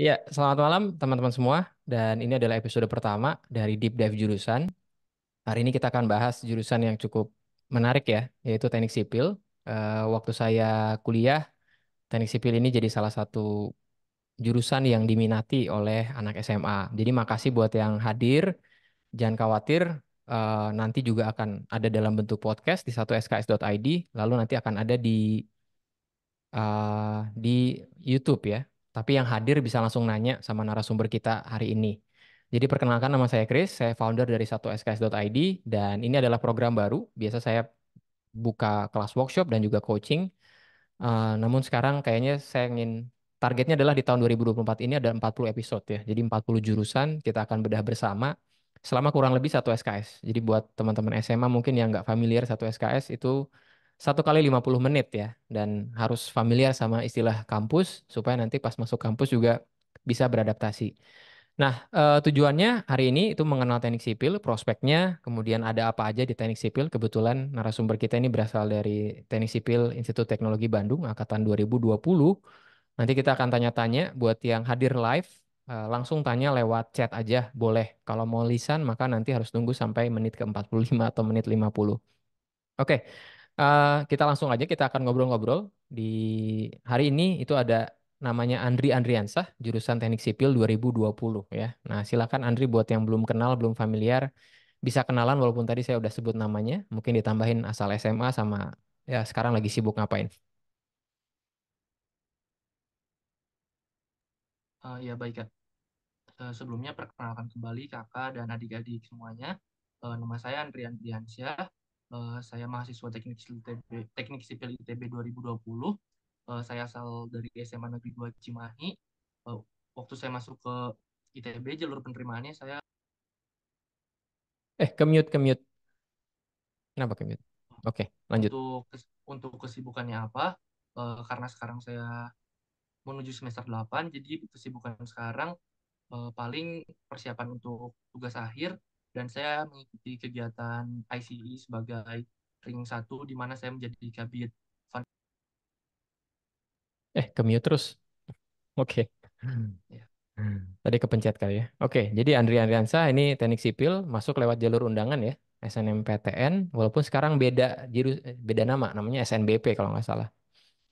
Iya, selamat malam teman-teman semua. Dan ini adalah episode pertama dari Deep Dive Jurusan. Hari ini kita akan bahas jurusan yang cukup menarik ya, yaitu teknik sipil. Uh, waktu saya kuliah, teknik sipil ini jadi salah satu jurusan yang diminati oleh anak SMA. Jadi makasih buat yang hadir. Jangan khawatir, uh, nanti juga akan ada dalam bentuk podcast di satu sks.id, lalu nanti akan ada di uh, di YouTube ya tapi yang hadir bisa langsung nanya sama narasumber kita hari ini. Jadi perkenalkan nama saya Chris, saya founder dari 1sks.id dan ini adalah program baru. Biasa saya buka kelas workshop dan juga coaching. Uh, namun sekarang kayaknya saya ingin targetnya adalah di tahun 2024 ini ada 40 episode ya. Jadi 40 jurusan kita akan bedah bersama selama kurang lebih satu SKS. Jadi buat teman-teman SMA mungkin yang nggak familiar satu SKS itu satu kali 50 menit ya dan harus familiar sama istilah kampus supaya nanti pas masuk kampus juga bisa beradaptasi. Nah, eh, tujuannya hari ini itu mengenal teknik sipil, prospeknya, kemudian ada apa aja di teknik sipil. Kebetulan narasumber kita ini berasal dari Teknik Sipil Institut Teknologi Bandung angkatan 2020. Nanti kita akan tanya-tanya buat yang hadir live eh, langsung tanya lewat chat aja boleh. Kalau mau lisan maka nanti harus tunggu sampai menit ke-45 atau menit 50. Oke. Okay. Uh, kita langsung aja kita akan ngobrol-ngobrol di hari ini itu ada namanya Andri Andriansah jurusan Teknik Sipil 2020 ya. Nah, silakan Andri buat yang belum kenal, belum familiar bisa kenalan walaupun tadi saya udah sebut namanya, mungkin ditambahin asal SMA sama ya sekarang lagi sibuk ngapain. Uh, ya baik kak. Uh, sebelumnya perkenalkan kembali kakak dan adik-adik semuanya. Uh, nama saya Andri Andriansyah. Eh, saya mahasiswa teknik sipil ITB, teknik sipil ITB 2020. Uh, saya asal dari SMA Negeri 2 Cimahi. Uh, waktu saya masuk ke ITB jalur penerimaannya saya eh kemute kemute. Kenapa kemute? Oke, okay, lanjut. Untuk untuk kesibukannya apa? Uh, karena sekarang saya menuju semester 8, jadi kesibukan sekarang uh, paling persiapan untuk tugas akhir dan saya mengikuti kegiatan ICE sebagai ring satu di mana saya menjadi kabit Eh, ke mute terus. Oke. Okay. Ya. Yeah. Tadi kepencet kali ya. Oke, okay, jadi Andri Andriansa ini teknik sipil masuk lewat jalur undangan ya, SNMPTN walaupun sekarang beda beda nama, namanya SNBP kalau nggak salah.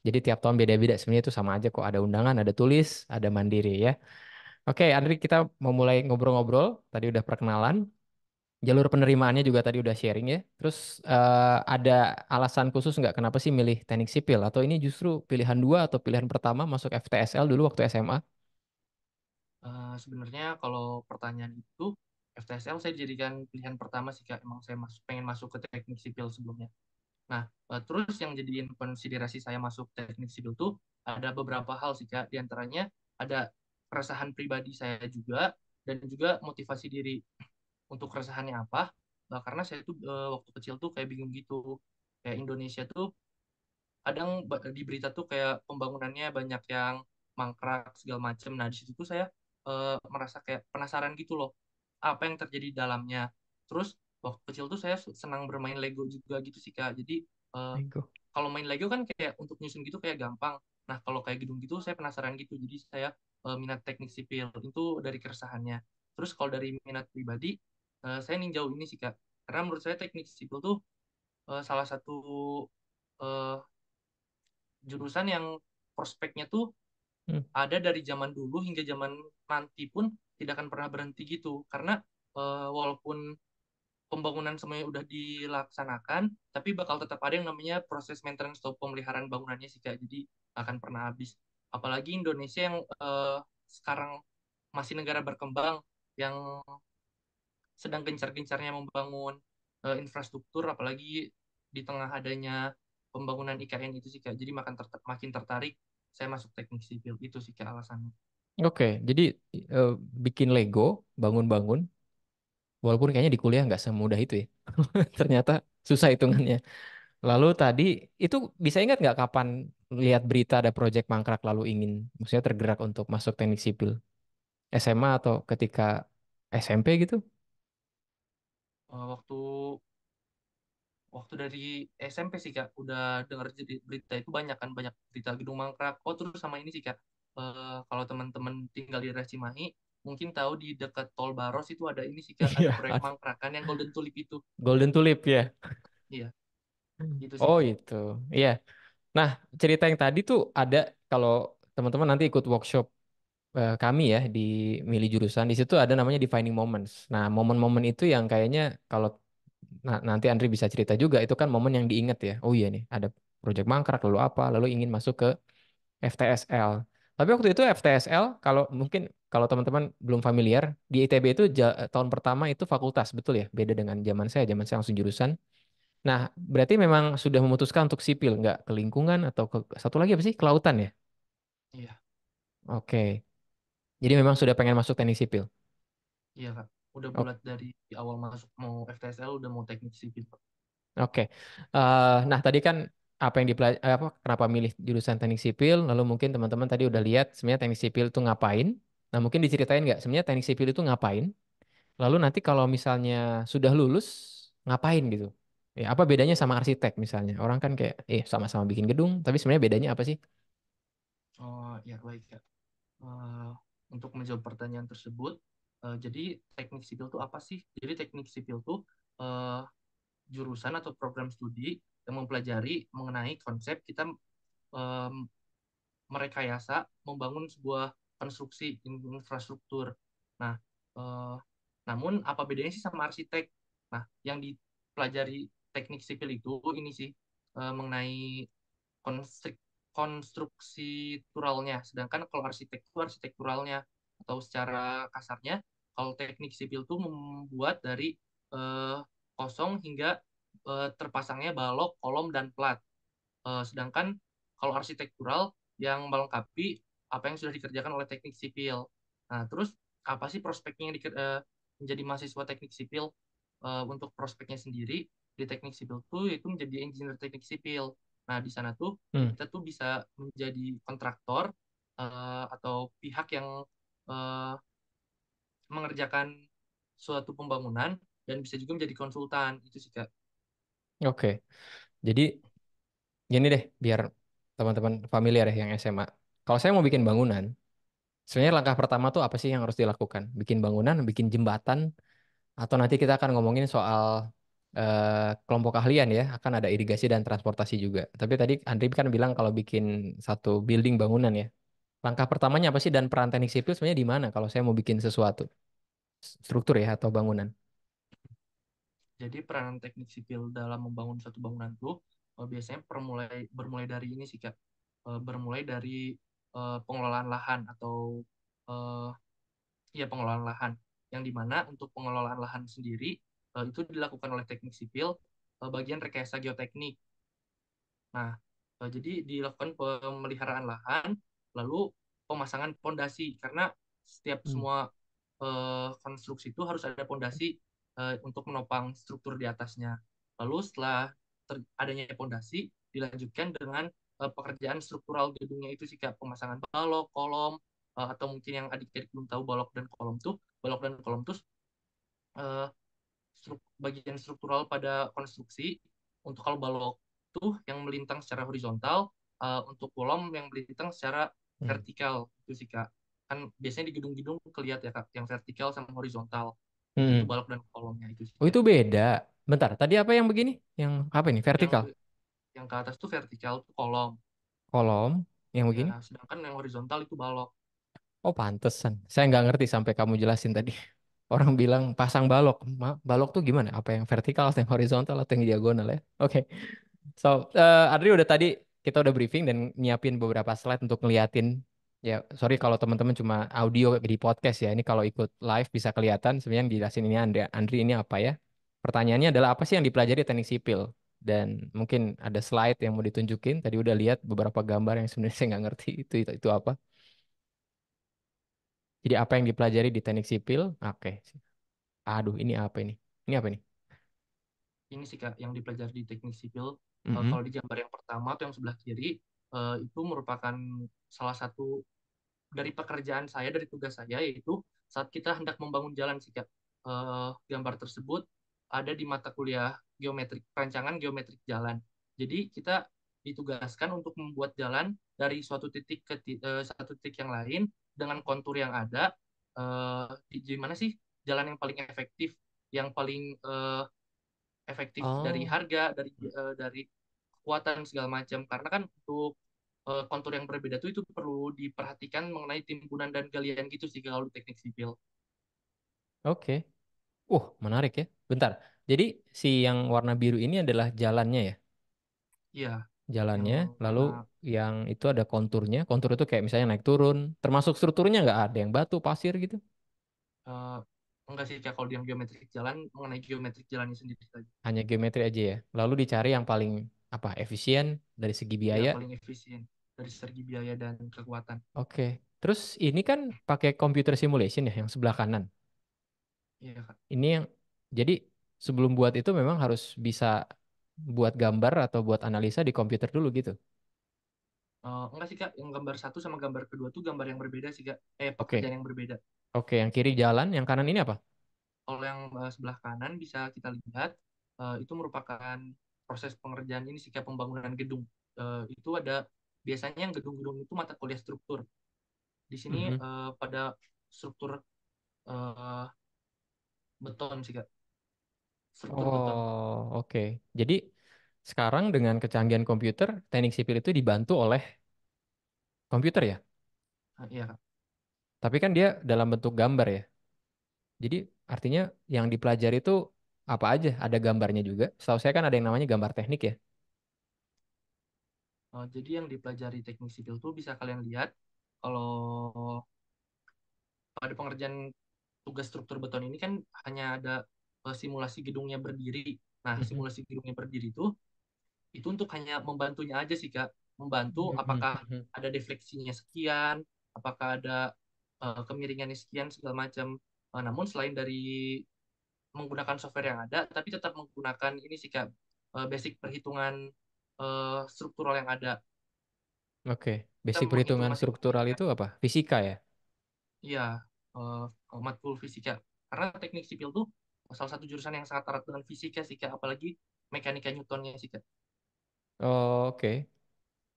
Jadi tiap tahun beda-beda sebenarnya itu sama aja kok ada undangan, ada tulis, ada mandiri ya. Oke, okay, Andri kita mau mulai ngobrol-ngobrol. Tadi udah perkenalan jalur penerimaannya juga tadi udah sharing ya. Terus uh, ada alasan khusus nggak kenapa sih milih teknik sipil atau ini justru pilihan dua atau pilihan pertama masuk FTSL dulu waktu SMA? Uh, eh, sebenarnya kalau pertanyaan itu FTSL saya jadikan pilihan pertama sih kak. Emang saya mas pengen masuk ke teknik sipil sebelumnya. Nah uh, terus yang jadiin konsiderasi saya masuk teknik sipil tuh ada beberapa hal sih kak. Di antaranya ada keresahan pribadi saya juga dan juga motivasi diri untuk keresahannya apa nah, karena saya itu uh, eh, waktu kecil tuh kayak bingung gitu kayak Indonesia tuh kadang di berita tuh kayak pembangunannya banyak yang mangkrak segala macem nah di situ tuh saya uh, merasa kayak penasaran gitu loh apa yang terjadi di dalamnya terus waktu kecil tuh saya senang bermain Lego juga gitu sih kak jadi uh, kalau main Lego kan kayak untuk nyusun gitu kayak gampang nah kalau kayak gedung gitu saya penasaran gitu jadi saya uh, minat teknik sipil itu dari keresahannya terus kalau dari minat pribadi uh, saya ninjau ini sih kak karena menurut saya teknik sipil tuh uh, salah satu uh, jurusan yang prospeknya tuh hmm. ada dari zaman dulu hingga zaman nanti pun tidak akan pernah berhenti gitu karena uh, walaupun pembangunan semuanya udah dilaksanakan tapi bakal tetap ada yang namanya proses maintenance atau pemeliharaan bangunannya sih kak jadi akan pernah habis apalagi Indonesia yang uh, sekarang masih negara berkembang yang sedang gencar-gencarnya membangun uh, infrastruktur apalagi di tengah adanya pembangunan IKN itu sih Kak. Jadi makin ter makin tertarik saya masuk teknik sipil itu sih Kak alasannya. Oke, jadi uh, bikin Lego, bangun-bangun walaupun kayaknya di kuliah nggak semudah itu ya. Ternyata susah hitungannya. Lalu tadi itu bisa ingat nggak kapan lihat berita ada proyek mangkrak lalu ingin maksudnya tergerak untuk masuk teknik sipil? SMA atau ketika SMP gitu? uh, waktu waktu dari SMP sih kak udah dengar berita itu banyak kan banyak berita gedung mangkrak oh terus sama ini sih kak uh, kalau teman-teman tinggal di daerah Cimahi mungkin tahu di dekat Tol Baros itu ada ini sih kak ada yeah. proyek kan yang Golden Tulip itu Golden Tulip ya yeah. iya gitu oh itu iya yeah. nah cerita yang tadi tuh ada kalau teman-teman nanti ikut workshop Eh, kami ya di milih jurusan di situ ada namanya defining moments. Nah, momen-momen itu yang kayaknya kalau nanti Andri bisa cerita juga itu kan momen yang diingat ya. Oh iya nih, ada project mangkrak lalu apa, lalu ingin masuk ke FTSL. Tapi waktu itu FTSL kalau mungkin kalau teman-teman belum familiar, di ITB itu eh, tahun pertama itu fakultas, betul ya? Beda dengan zaman saya, zaman saya langsung jurusan. Nah, berarti memang sudah memutuskan untuk sipil, nggak ke lingkungan atau ke satu lagi apa sih? Kelautan ya? Iya. Oke. Okay. Jadi memang sudah pengen masuk teknik sipil? Iya Kak, udah bulat oh. dari awal masuk mau FTSL udah mau teknik sipil Oke, okay. uh, eh, nah tadi kan apa yang dipelaj- eh, apa kenapa milih jurusan teknik sipil? Lalu mungkin teman-teman tadi udah lihat sebenarnya teknik sipil itu ngapain? Nah mungkin diceritain nggak sebenarnya teknik sipil itu ngapain? Lalu nanti kalau misalnya sudah lulus ngapain gitu? Ya, apa bedanya sama arsitek misalnya? Orang kan kayak, eh sama-sama bikin gedung, tapi sebenarnya bedanya apa sih? Oh ya baik ya. Uh, untuk menjawab pertanyaan tersebut. Uh, jadi teknik sipil itu apa sih? Jadi teknik sipil itu uh, eh, jurusan atau program studi yang mempelajari mengenai konsep kita um, merekayasa membangun sebuah konstruksi infrastruktur. Nah, uh, namun apa bedanya sih sama arsitek? Nah, yang dipelajari teknik sipil itu ini sih uh, mengenai konstruksi konstruksi turalnya. Sedangkan kalau arsitektur, arsitekturalnya atau secara kasarnya, kalau teknik sipil itu membuat dari eh, kosong hingga eh, terpasangnya balok, kolom, dan plat. Eh, sedangkan kalau arsitektural yang melengkapi apa yang sudah dikerjakan oleh teknik sipil. Nah, terus apa sih prospeknya yang eh, menjadi mahasiswa teknik sipil eh, untuk prospeknya sendiri di teknik sipil itu yaitu menjadi engineer teknik sipil Nah, di sana tuh hmm. kita tuh bisa menjadi kontraktor uh, atau pihak yang uh, mengerjakan suatu pembangunan dan bisa juga menjadi konsultan itu sih kak. Oke, jadi gini deh biar teman-teman familiar ya yang SMA. Kalau saya mau bikin bangunan, sebenarnya langkah pertama tuh apa sih yang harus dilakukan? Bikin bangunan, bikin jembatan, atau nanti kita akan ngomongin soal Eh, kelompok keahlian ya akan ada irigasi dan transportasi juga. Tapi tadi Andri kan bilang kalau bikin satu building bangunan ya. Langkah pertamanya apa sih dan peran teknik sipil sebenarnya di mana kalau saya mau bikin sesuatu struktur ya atau bangunan? Jadi peran teknik sipil dalam membangun satu bangunan itu eh, biasanya permulai bermulai dari ini sih Kak. Eh, bermulai dari pengelolaan lahan atau ya pengelolaan lahan yang dimana untuk pengelolaan lahan sendiri uh, itu dilakukan oleh teknik sipil uh, bagian rekayasa geoteknik. Nah, uh, jadi dilakukan pemeliharaan lahan, lalu pemasangan pondasi karena setiap hmm. semua uh, konstruksi itu harus ada pondasi uh, untuk menopang struktur di atasnya. Lalu setelah adanya pondasi dilanjutkan dengan uh, pekerjaan struktural gedungnya itu sih kayak pemasangan balok, kolom uh, atau mungkin yang adik-adik belum tahu balok dan kolom tuh, balok dan kolom tuh uh, bagian struktural pada konstruksi untuk kalau balok tuh yang melintang secara horizontal uh, untuk kolom yang melintang secara hmm. vertikal itu sih kak kan biasanya di gedung-gedung kelihatan ya kak yang vertikal sama horizontal hmm. itu balok dan kolomnya itu sih. oh itu beda bentar tadi apa yang begini yang apa ini vertikal yang, yang ke atas tuh vertikal tuh kolom kolom yang begini ya, sedangkan yang horizontal itu balok oh pantesan saya nggak ngerti sampai kamu jelasin tadi orang bilang pasang balok. Balok tuh gimana? Apa yang vertikal, atau yang horizontal, atau yang diagonal ya? Oke. Okay. So, uh, Adri udah tadi kita udah briefing dan nyiapin beberapa slide untuk ngeliatin ya sorry kalau teman-teman cuma audio di podcast ya ini kalau ikut live bisa kelihatan sebenarnya yang dijelasin ini Andri, Andri ini apa ya pertanyaannya adalah apa sih yang dipelajari teknik sipil dan mungkin ada slide yang mau ditunjukin tadi udah lihat beberapa gambar yang sebenarnya saya nggak ngerti itu, itu itu apa jadi apa yang dipelajari di teknik sipil? Oke. Okay. Aduh, ini apa ini? Ini apa ini? Ini sih Kak, yang dipelajari di teknik sipil. Mm -hmm. Kalau di gambar yang pertama atau yang sebelah kiri, eh, itu merupakan salah satu dari pekerjaan saya, dari tugas saya, yaitu saat kita hendak membangun jalan sih Kak. Eh, gambar tersebut ada di mata kuliah geometrik, rancangan geometrik jalan. Jadi kita ditugaskan untuk membuat jalan dari suatu titik ke uh, satu titik yang lain dengan kontur yang ada uh, eh, gimana sih jalan yang paling efektif yang paling uh, efektif oh. dari harga dari uh, dari kekuatan segala macam karena kan untuk uh, kontur yang berbeda itu itu perlu diperhatikan mengenai timbunan dan galian gitu sih kalau teknik sipil. Oke. Okay. Uh, menarik ya. Bentar. Jadi si yang warna biru ini adalah jalannya ya? Iya. Jalannya, yang, lalu yang itu ada konturnya. Kontur itu kayak misalnya naik turun. Termasuk strukturnya nggak ada yang batu, pasir gitu? Uh, enggak sih, kayak Kalau yang geometrik jalan, mengenai geometrik jalannya sendiri saja. Hanya geometri aja ya? Lalu dicari yang paling apa efisien dari segi iya, biaya? Yang paling efisien dari segi biaya dan kekuatan. Oke. Okay. Terus ini kan pakai computer simulation ya yang sebelah kanan. Iya, Kak. Ini yang jadi sebelum buat itu memang harus bisa buat gambar atau buat analisa di komputer dulu gitu. Uh, enggak sih kak, yang gambar satu sama gambar kedua tuh gambar yang berbeda sih kak. Eh pekerjaan okay. yang berbeda. Oke, okay. yang kiri jalan, yang kanan ini apa? Kalau yang uh, sebelah kanan bisa kita lihat uh, itu merupakan proses pengerjaan ini sih kak pembangunan gedung. Uh, itu ada biasanya yang gedung-gedung itu mata kuliah struktur. Di sini mm -hmm. uh, pada struktur uh, beton sih kak. Struktur oh, oke. Okay. Jadi sekarang dengan kecanggihan komputer, teknik sipil itu dibantu oleh komputer ya? Ah, iya. Tapi kan dia dalam bentuk gambar ya. Jadi artinya yang dipelajari itu apa aja? Ada gambarnya juga. Setahu saya kan ada yang namanya gambar teknik ya. Oh, jadi yang dipelajari teknik sipil itu bisa kalian lihat kalau pada pengerjaan tugas struktur beton ini kan hanya ada eh, simulasi gedungnya berdiri. Nah, simulasi gedungnya berdiri itu itu untuk hanya membantunya aja sih kak membantu hmm, hmm, apakah hmm, ada defleksinya sekian apakah ada uh, kemiringannya sekian segala macam uh, namun selain dari menggunakan software yang ada tapi tetap menggunakan ini sih kak uh, basic perhitungan uh, struktural yang ada oke okay. basic Kita perhitungan struktural ya. itu apa fisika ya iya uh, matkul fisika karena teknik sipil tuh salah satu jurusan yang sangat erat dengan fisika sih kak apalagi mekanika Newtonnya sih kak Oh, Oke.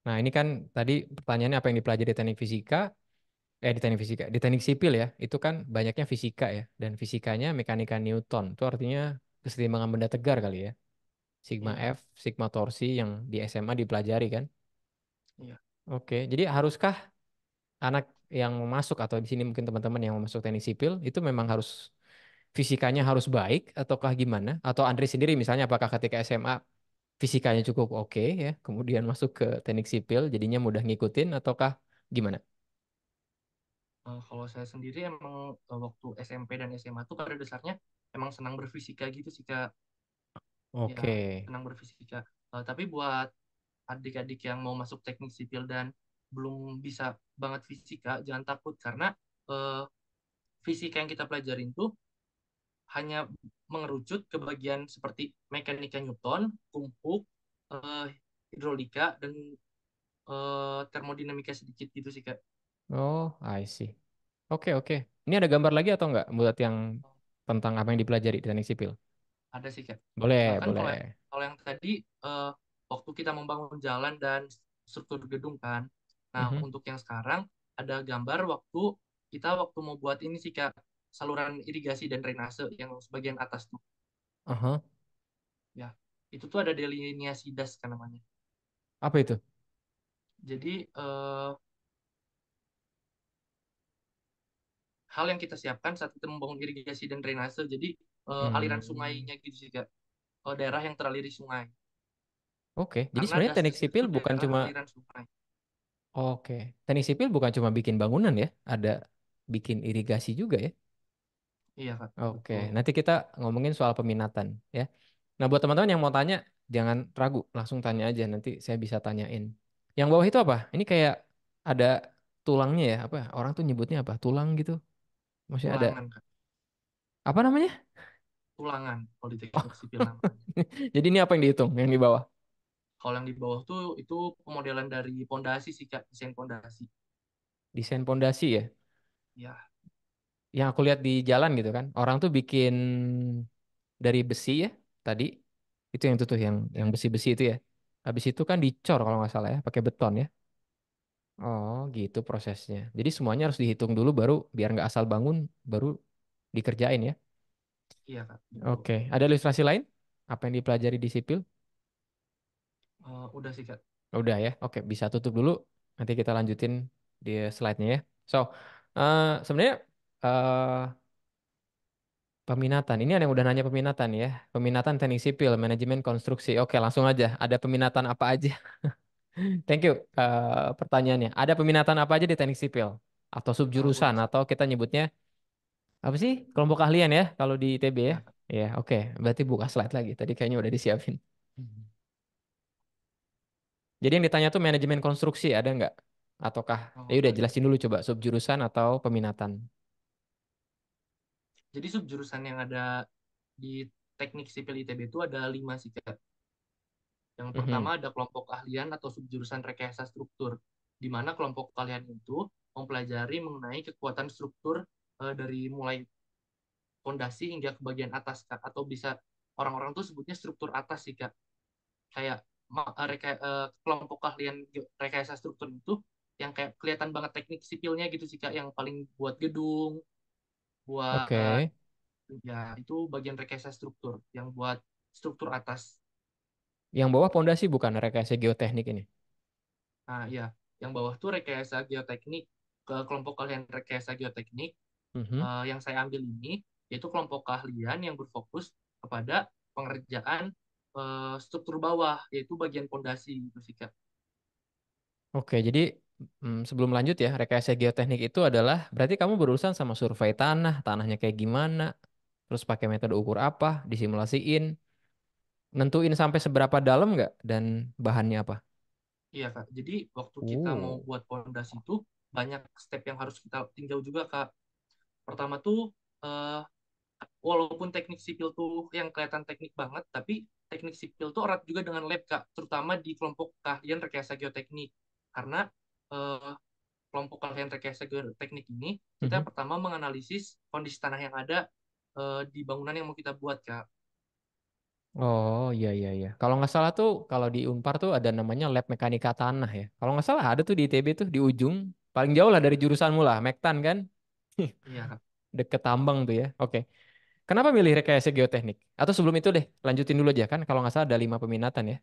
Nah, ini kan tadi pertanyaannya apa yang dipelajari di teknik fisika, eh di teknik fisika, di teknik sipil ya, itu kan banyaknya fisika ya, dan fisikanya mekanika Newton. Itu artinya keseimbangan benda tegar kali ya. Sigma Iya. F, sigma torsi yang di SMA dipelajari kan. Iya. Oke, jadi haruskah anak yang masuk atau di sini mungkin teman-teman yang masuk teknik sipil itu memang harus fisikanya harus baik ataukah gimana? Atau Andre sendiri misalnya apakah ketika SMA fisikanya cukup oke okay, ya, kemudian masuk ke teknik sipil jadinya mudah ngikutin ataukah gimana? Eh, kalau saya sendiri emang eh, waktu SMP dan SMA tuh pada dasarnya emang senang berfisika gitu sih Kak. Ya, oke. Okay. Ya, senang berfisika. Uh, tapi buat adik-adik yang mau masuk teknik sipil dan belum bisa banget fisika, jangan takut karena uh, fisika yang kita pelajarin tuh hanya mengerucut ke bagian seperti mekanika Newton, kumpuk, uh, eh, hidrolika, dan uh, termodinamika sedikit gitu sih, Kak. Oh, I see. Oke, okay, oke. Okay. Ini ada gambar lagi atau enggak buat yang tentang apa yang dipelajari di teknik sipil? Ada sih, Kak. Boleh, kan boleh. Kalau, yang, kalau yang tadi, uh, waktu kita membangun jalan dan struktur gedung kan. Nah, mm -hmm. untuk yang sekarang, ada gambar waktu kita waktu mau buat ini sih, Kak saluran irigasi dan drainase yang sebagian atas tuh. Uh-huh. Ya, itu tuh ada delineasi das kan namanya. Apa itu? Jadi eh, hal yang kita siapkan saat kita membangun irigasi dan drainase, jadi eh, hmm. aliran sungainya gitu juga, eh, daerah yang teraliri sungai. Oke, okay. jadi sebenarnya teknik sipil bukan cuma Oke, teknik sipil bukan cuma bikin bangunan ya, ada bikin irigasi juga ya? Iya, Pak. Oke, okay. nanti kita ngomongin soal peminatan ya. Nah, buat teman-teman yang mau tanya, jangan ragu, langsung tanya aja nanti saya bisa tanyain. Yang bawah itu apa? Ini kayak ada tulangnya ya, apa? Orang tuh nyebutnya apa? Tulang gitu. Masih ada. Apa namanya? Tulangan politik oh. sipil Jadi ini apa yang dihitung yang di bawah? Kalau yang di bawah tuh itu pemodelan dari pondasi sih, desain pondasi. Desain pondasi ya? Iya yang aku lihat di jalan gitu kan orang tuh bikin dari besi ya tadi itu yang itu yang yang besi-besi itu ya habis itu kan dicor kalau nggak salah ya pakai beton ya oh gitu prosesnya jadi semuanya harus dihitung dulu baru biar nggak asal bangun baru dikerjain ya iya kak oke okay. ada ilustrasi lain apa yang dipelajari di sipil uh, udah sih kak udah ya oke okay. bisa tutup dulu nanti kita lanjutin di slide-nya ya so uh, sebenarnya uh, Peminatan. Ini ada yang udah nanya peminatan ya. Peminatan teknik sipil, manajemen konstruksi. Oke, langsung aja. Ada peminatan apa aja? Thank you uh, pertanyaannya. Ada peminatan apa aja di teknik sipil? Atau subjurusan? Atau kita nyebutnya apa sih? Kelompok keahlian ya kalau di ITB ya? Ya, yeah, oke. Okay. Berarti buka slide lagi. Tadi kayaknya udah disiapin. Mhm. Jadi yang ditanya tuh manajemen konstruksi ada nggak? Ataukah? Oh, ya udah jelasin dulu coba subjurusan atau peminatan jadi sub jurusan yang ada di teknik sipil ITB itu ada lima sih Kak. Yang mhm. pertama mm -hmm. ada kelompok ahlian atau sub jurusan rekayasa struktur, di mana kelompok ahlian itu mempelajari mengenai kekuatan struktur uh, dari mulai fondasi hingga ke bagian atas Kak atau bisa orang-orang tuh sebutnya struktur atas sih Kak. Kayak eh, reka, uh, kelompok ahlian rekayasa struktur itu yang kayak kelihatan banget teknik sipilnya gitu sih Kak yang paling buat gedung, buat Oke. Eh, ya itu bagian rekayasa struktur yang buat struktur atas. Yang bawah pondasi bukan rekayasa geoteknik ini. Nah, ya, yang bawah tuh rekayasa geoteknik. Ke kelompok kalian rekayasa geoteknik mm-hmm. uh, yang saya ambil ini yaitu kelompok keahlian yang berfokus kepada pengerjaan uh, struktur bawah yaitu bagian pondasi itu sih Oke, jadi Hmm, sebelum lanjut ya, rekayasa geoteknik itu adalah berarti kamu berurusan sama survei tanah, tanahnya kayak gimana, terus pakai metode ukur apa, disimulasiin, nentuin sampai seberapa dalam nggak dan bahannya apa? Iya kak, jadi waktu oh. kita mau oh. buat pondasi itu banyak step yang harus kita tinjau juga kak. Pertama tuh uh, walaupun teknik sipil tuh yang kelihatan teknik banget, tapi teknik sipil tuh erat juga dengan lab kak, terutama di kelompok keahlian rekayasa geoteknik karena uh, kelompok terkait rekayasa teknik ini, kita mm-hmm. pertama menganalisis kondisi tanah yang ada uh, di bangunan yang mau kita buat, Kak. Oh iya iya iya. Kalau nggak salah tuh kalau di Unpar tuh ada namanya lab mekanika tanah ya. Kalau nggak salah ada tuh di ITB tuh di ujung paling jauh lah dari jurusanmu lah, Mektan kan? Iya. Deket tambang tuh ya. Oke. Okay. Kenapa milih rekayasa geoteknik? Atau sebelum itu deh, lanjutin dulu aja kan kalau nggak salah ada lima peminatan ya.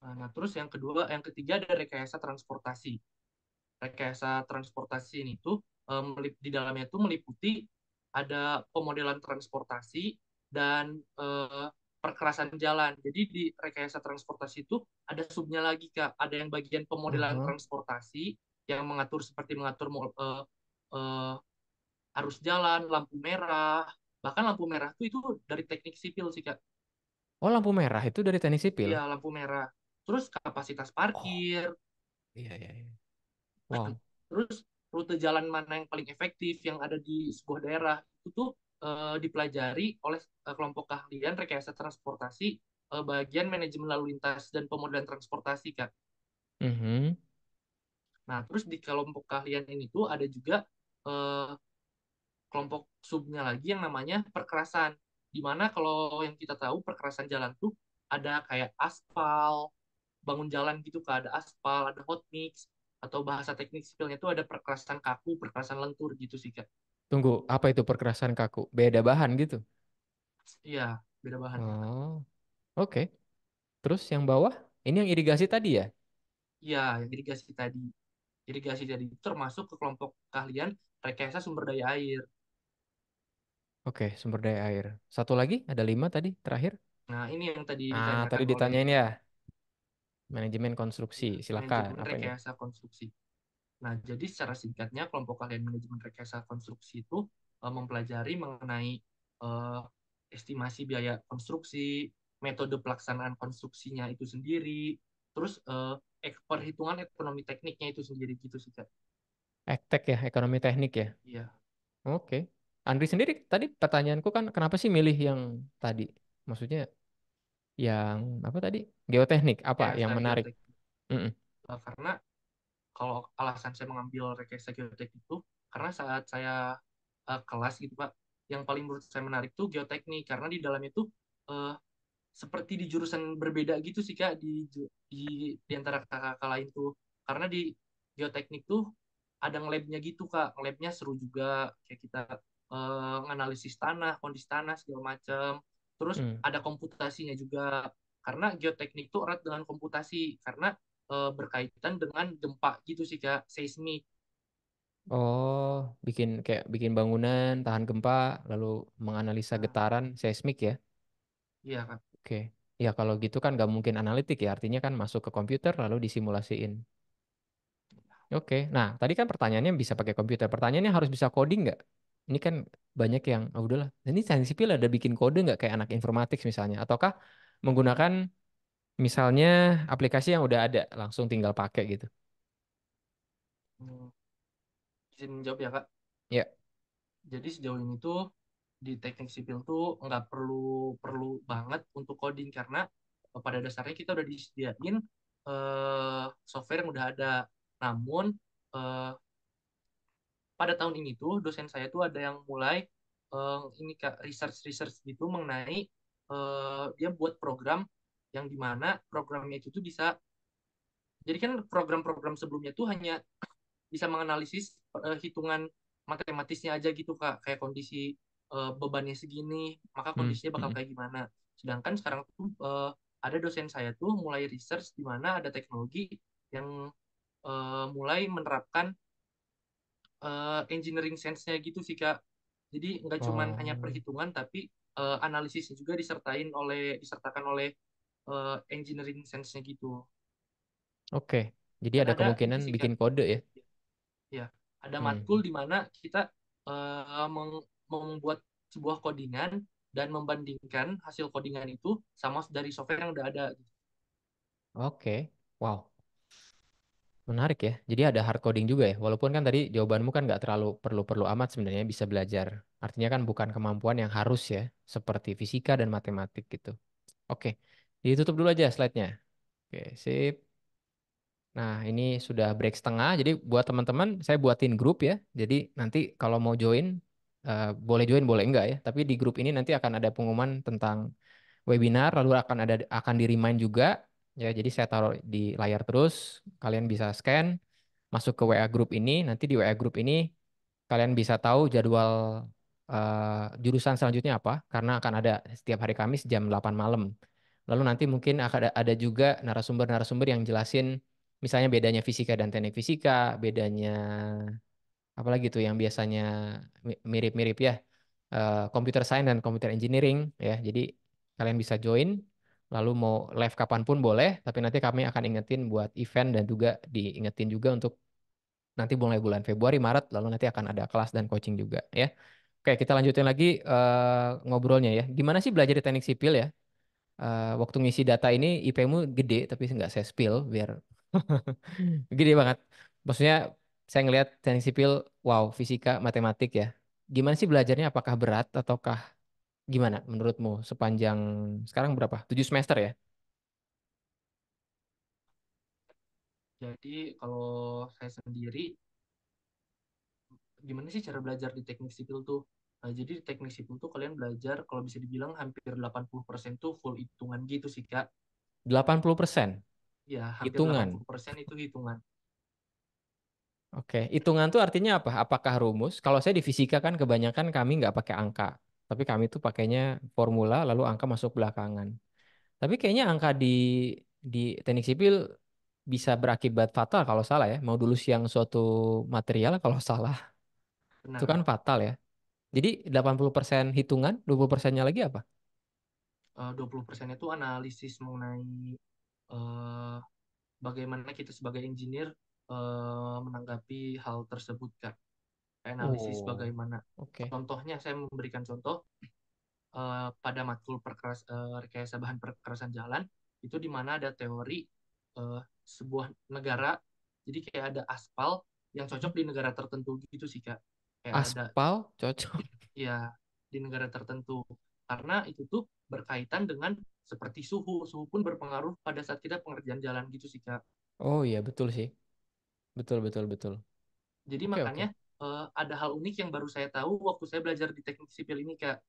Nah, nah, terus yang kedua, yang ketiga ada rekayasa transportasi. Rekayasa transportasi ini tuh um, di dalamnya itu meliputi ada pemodelan transportasi dan uh, perkerasan jalan. Jadi di rekayasa transportasi itu ada subnya lagi kak, ada yang bagian pemodelan uh-huh. transportasi yang mengatur seperti mengatur uh, uh, arus jalan, lampu merah, bahkan lampu merah itu itu dari teknik sipil sih kak. Oh lampu merah itu dari teknik sipil? Iya lampu merah terus kapasitas parkir oh. iya iya, iya. Nah, wow. terus rute jalan mana yang paling efektif yang ada di sebuah daerah itu tuh e, dipelajari oleh e, kelompok keahlian rekayasa transportasi e, bagian manajemen lalu lintas dan pemodelan transportasi kan. Mm -hmm. Nah terus di kelompok keahlian ini tuh ada juga e, kelompok subnya lagi yang namanya perkerasan. Dimana kalau yang kita tahu perkerasan jalan tuh ada kayak aspal, bangun jalan gitu kan ada aspal ada hot mix atau bahasa teknis sipilnya itu ada perkerasan kaku perkerasan lentur gitu sih kak tunggu apa itu perkerasan kaku beda bahan gitu iya beda bahan oh oke okay. terus yang bawah ini yang irigasi tadi ya iya yang irigasi tadi irigasi tadi termasuk ke kelompok kalian rekayasa sumber daya air Oke, sumber daya air. Satu lagi, ada lima tadi, terakhir. Nah, ini yang tadi ah, tadi ditanyain oleh... ya. Manajemen konstruksi, iya, silakan. Manajemen rekayasa konstruksi. Nah, jadi secara singkatnya kelompok kalian manajemen rekayasa konstruksi itu uh, mempelajari mengenai uh, estimasi biaya konstruksi, metode pelaksanaan konstruksinya itu sendiri, terus uh, ek perhitungan ekonomi tekniknya itu sendiri gitu sih, Kak. Ektek ya, ekonomi teknik ya? Iya. Oke. Okay. Andri sendiri tadi pertanyaanku kan kenapa sih milih yang tadi? Maksudnya yang apa tadi? Geoteknik apa ya, yang nah, menarik? Mm -mm. Karena kalau alasan saya mengambil rekayasa geoteknik itu karena saat saya uh, kelas gitu Pak, yang paling menurut saya menarik tuh geoteknik karena di dalam itu uh, eh, seperti di jurusan berbeda gitu sih Kak di di, di antara kakak-kakak lain tuh. Karena di geoteknik tuh ada labnya gitu kak labnya seru juga kayak kita uh, nganalisis tanah kondisi tanah segala macam Terus hmm. ada komputasinya juga karena geoteknik itu erat dengan komputasi karena e, berkaitan dengan gempa gitu sih Kak, seismik. Oh, bikin kayak bikin bangunan tahan gempa lalu menganalisa nah. getaran seismik ya. Iya, Kak. Oke. Ya kalau gitu kan nggak mungkin analitik ya, artinya kan masuk ke komputer lalu disimulasiin. Iya. Oke, nah tadi kan pertanyaannya bisa pakai komputer. Pertanyaannya harus bisa coding nggak? ini kan banyak yang oh, udahlah ini teknik sipil ada bikin kode nggak kayak anak informatik misalnya ataukah menggunakan misalnya aplikasi yang udah ada langsung tinggal pakai gitu hmm, izin jawab ya kak ya jadi sejauh ini tuh di teknik sipil tuh nggak perlu perlu banget untuk coding karena eh, pada dasarnya kita udah disediain uh, software yang udah ada namun uh, pada tahun ini tuh dosen saya tuh ada yang mulai uh, ini kak research research gitu mengenai uh, dia buat program yang dimana programnya itu tuh bisa jadi kan program-program sebelumnya tuh hanya bisa menganalisis uh, hitungan matematisnya aja gitu kak kayak kondisi uh, bebannya segini maka hmm, kondisinya bakal hmm. kayak gimana sedangkan sekarang tuh uh, ada dosen saya tuh mulai research di mana ada teknologi yang uh, mulai menerapkan uh, engineering sense-nya gitu sih kak jadi nggak cuma oh. hanya perhitungan tapi uh, analisisnya juga disertain oleh disertakan oleh uh, engineering sense-nya gitu oke jadi ada, ada kemungkinan fisika. bikin kode ya ya ada hmm. matkul di mana kita uh, meng membuat sebuah kodingan dan membandingkan hasil kodingan itu sama dari software yang udah ada. Oke, okay. wow. Menarik ya. Jadi ada hard coding juga ya. Walaupun kan tadi jawabanmu kan nggak terlalu perlu-perlu amat sebenarnya bisa belajar. Artinya kan bukan kemampuan yang harus ya, seperti fisika dan matematik gitu. Oke, ditutup dulu aja slide-nya. Oke, sip. Nah, ini sudah break setengah. Jadi buat teman-teman, saya buatin grup ya. Jadi nanti kalau mau join, uh, boleh join, boleh enggak ya. Tapi di grup ini nanti akan ada pengumuman tentang webinar, lalu akan ada akan di-remind juga Ya, jadi saya taruh di layar terus. Kalian bisa scan, masuk ke WA grup ini. Nanti di WA grup ini kalian bisa tahu jadwal uh, jurusan selanjutnya apa, karena akan ada setiap hari Kamis jam 8 malam. Lalu nanti mungkin akan ada, juga narasumber-narasumber yang jelasin misalnya bedanya fisika dan teknik fisika, bedanya apalagi itu yang biasanya mirip-mirip ya, uh, computer science dan computer engineering ya. Jadi kalian bisa join lalu mau live kapanpun boleh, tapi nanti kami akan ingetin buat event dan juga diingetin juga untuk nanti mulai bulan Februari, Maret, lalu nanti akan ada kelas dan coaching juga ya. Oke, kita lanjutin lagi uh, ngobrolnya ya. Gimana sih belajar di teknik sipil ya? Uh, waktu ngisi data ini IP-mu gede, tapi nggak saya spill biar gede banget. Maksudnya saya ngelihat teknik sipil, wow, fisika, matematik ya. Gimana sih belajarnya? Apakah berat ataukah gimana menurutmu sepanjang sekarang berapa? 7 semester ya? Jadi kalau saya sendiri gimana sih cara belajar di teknik sipil tuh? Nah, jadi di teknik sipil tuh kalian belajar kalau bisa dibilang hampir 80% tuh full hitungan gitu sih, Kak. 80%? Ya, hampir hitungan. 80% itu hitungan. Oke, hitungan tuh artinya apa? Apakah rumus? Kalau saya di fisika kan kebanyakan kami nggak pakai angka. Tapi kami tuh pakainya formula lalu angka masuk belakangan. Tapi kayaknya angka di di teknik sipil bisa berakibat fatal kalau salah ya. Mau dulu siang suatu material kalau salah. Benar. Itu kan fatal ya. Jadi 80% hitungan, 20%-nya lagi apa? Eh, uh, 20% itu analisis mengenai uh, bagaimana kita sebagai engineer uh, menanggapi hal tersebut, Kak analisis oh. bagaimana. Okay. Contohnya saya memberikan contoh uh, pada matkul perkeras, uh, rekayasa bahan perkerasan jalan itu di mana ada teori uh, sebuah negara jadi kayak ada aspal yang cocok di negara tertentu gitu sih kak. Kayak aspal ada, cocok. Iya di negara tertentu karena itu tuh berkaitan dengan seperti suhu suhu pun berpengaruh pada saat kita pengerjaan jalan gitu sih kak. Oh iya betul sih betul betul betul. Jadi okay, makanya okay uh, ada hal unik yang baru saya tahu waktu saya belajar di teknik sipil ini kak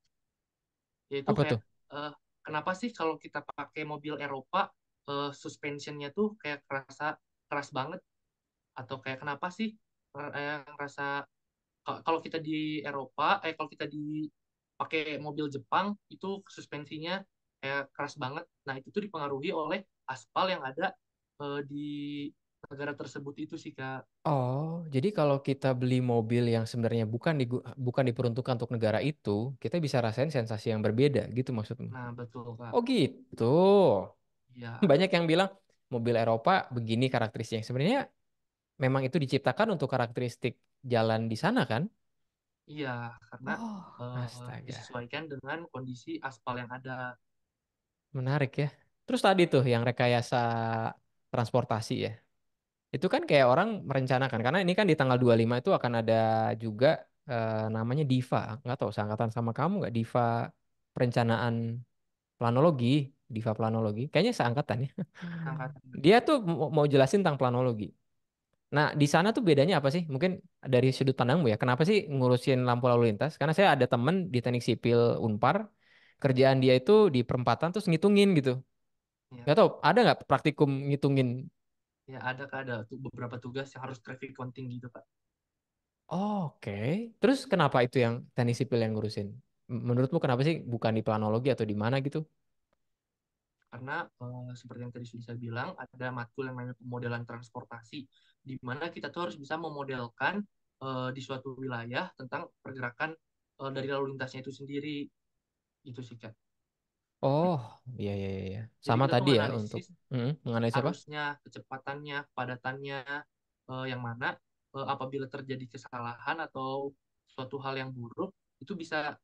yaitu Apa kayak tuh? Uh, kenapa sih kalau kita pakai mobil Eropa uh, suspensionnya tuh kayak kerasa keras banget atau kayak kenapa sih yang rasa kalau kita di Eropa eh kalau kita di pakai mobil Jepang itu suspensinya kayak keras banget nah itu tuh dipengaruhi oleh aspal yang ada uh, di negara tersebut itu sih Kak. Oh, jadi kalau kita beli mobil yang sebenarnya bukan di, bukan diperuntukkan untuk negara itu, kita bisa rasain sensasi yang berbeda gitu maksudmu? Nah, betul Kak. Oh gitu. Ya. Banyak yang bilang mobil Eropa begini karakteristiknya. Sebenarnya memang itu diciptakan untuk karakteristik jalan di sana kan? Iya, karena oh, uh, disesuaikan dengan kondisi aspal yang ada. Menarik ya. Terus tadi tuh yang rekayasa transportasi ya. Itu kan kayak orang merencanakan karena ini kan di tanggal 25 itu akan ada juga uh, namanya Diva. Nggak tahu seangkatan sama kamu nggak Diva perencanaan planologi, Diva planologi. Kayaknya seangkatan ya. seangkatan. Dia tuh mau jelasin tentang planologi. Nah, di sana tuh bedanya apa sih? Mungkin dari sudut pandangmu ya. Kenapa sih ngurusin lampu lalu lintas? Karena saya ada temen di teknik sipil Unpar, kerjaan dia itu di perempatan terus ngitungin gitu. Ya. Gak tau, ada nggak praktikum ngitungin Ya ada kak ada beberapa tugas yang harus traffic counting gitu kak. Oke, terus kenapa itu yang teknik sipil yang ngurusin? Menurutmu kenapa sih bukan di planologi atau di mana gitu? Karena eh, seperti yang tadi sudah saya bilang ada matkul yang namanya pemodelan transportasi, di mana kita tuh harus bisa memodelkan eh, di suatu wilayah tentang pergerakan eh, dari lalu lintasnya itu sendiri. Itu sih kak. Oh, iya iya iya. iya. Sama Jadi tadi ya untuk menganalisis mm, menganalisis apa? kecepatannya, kepadatannya eh, yang mana eh, apabila terjadi kesalahan atau suatu hal yang buruk itu bisa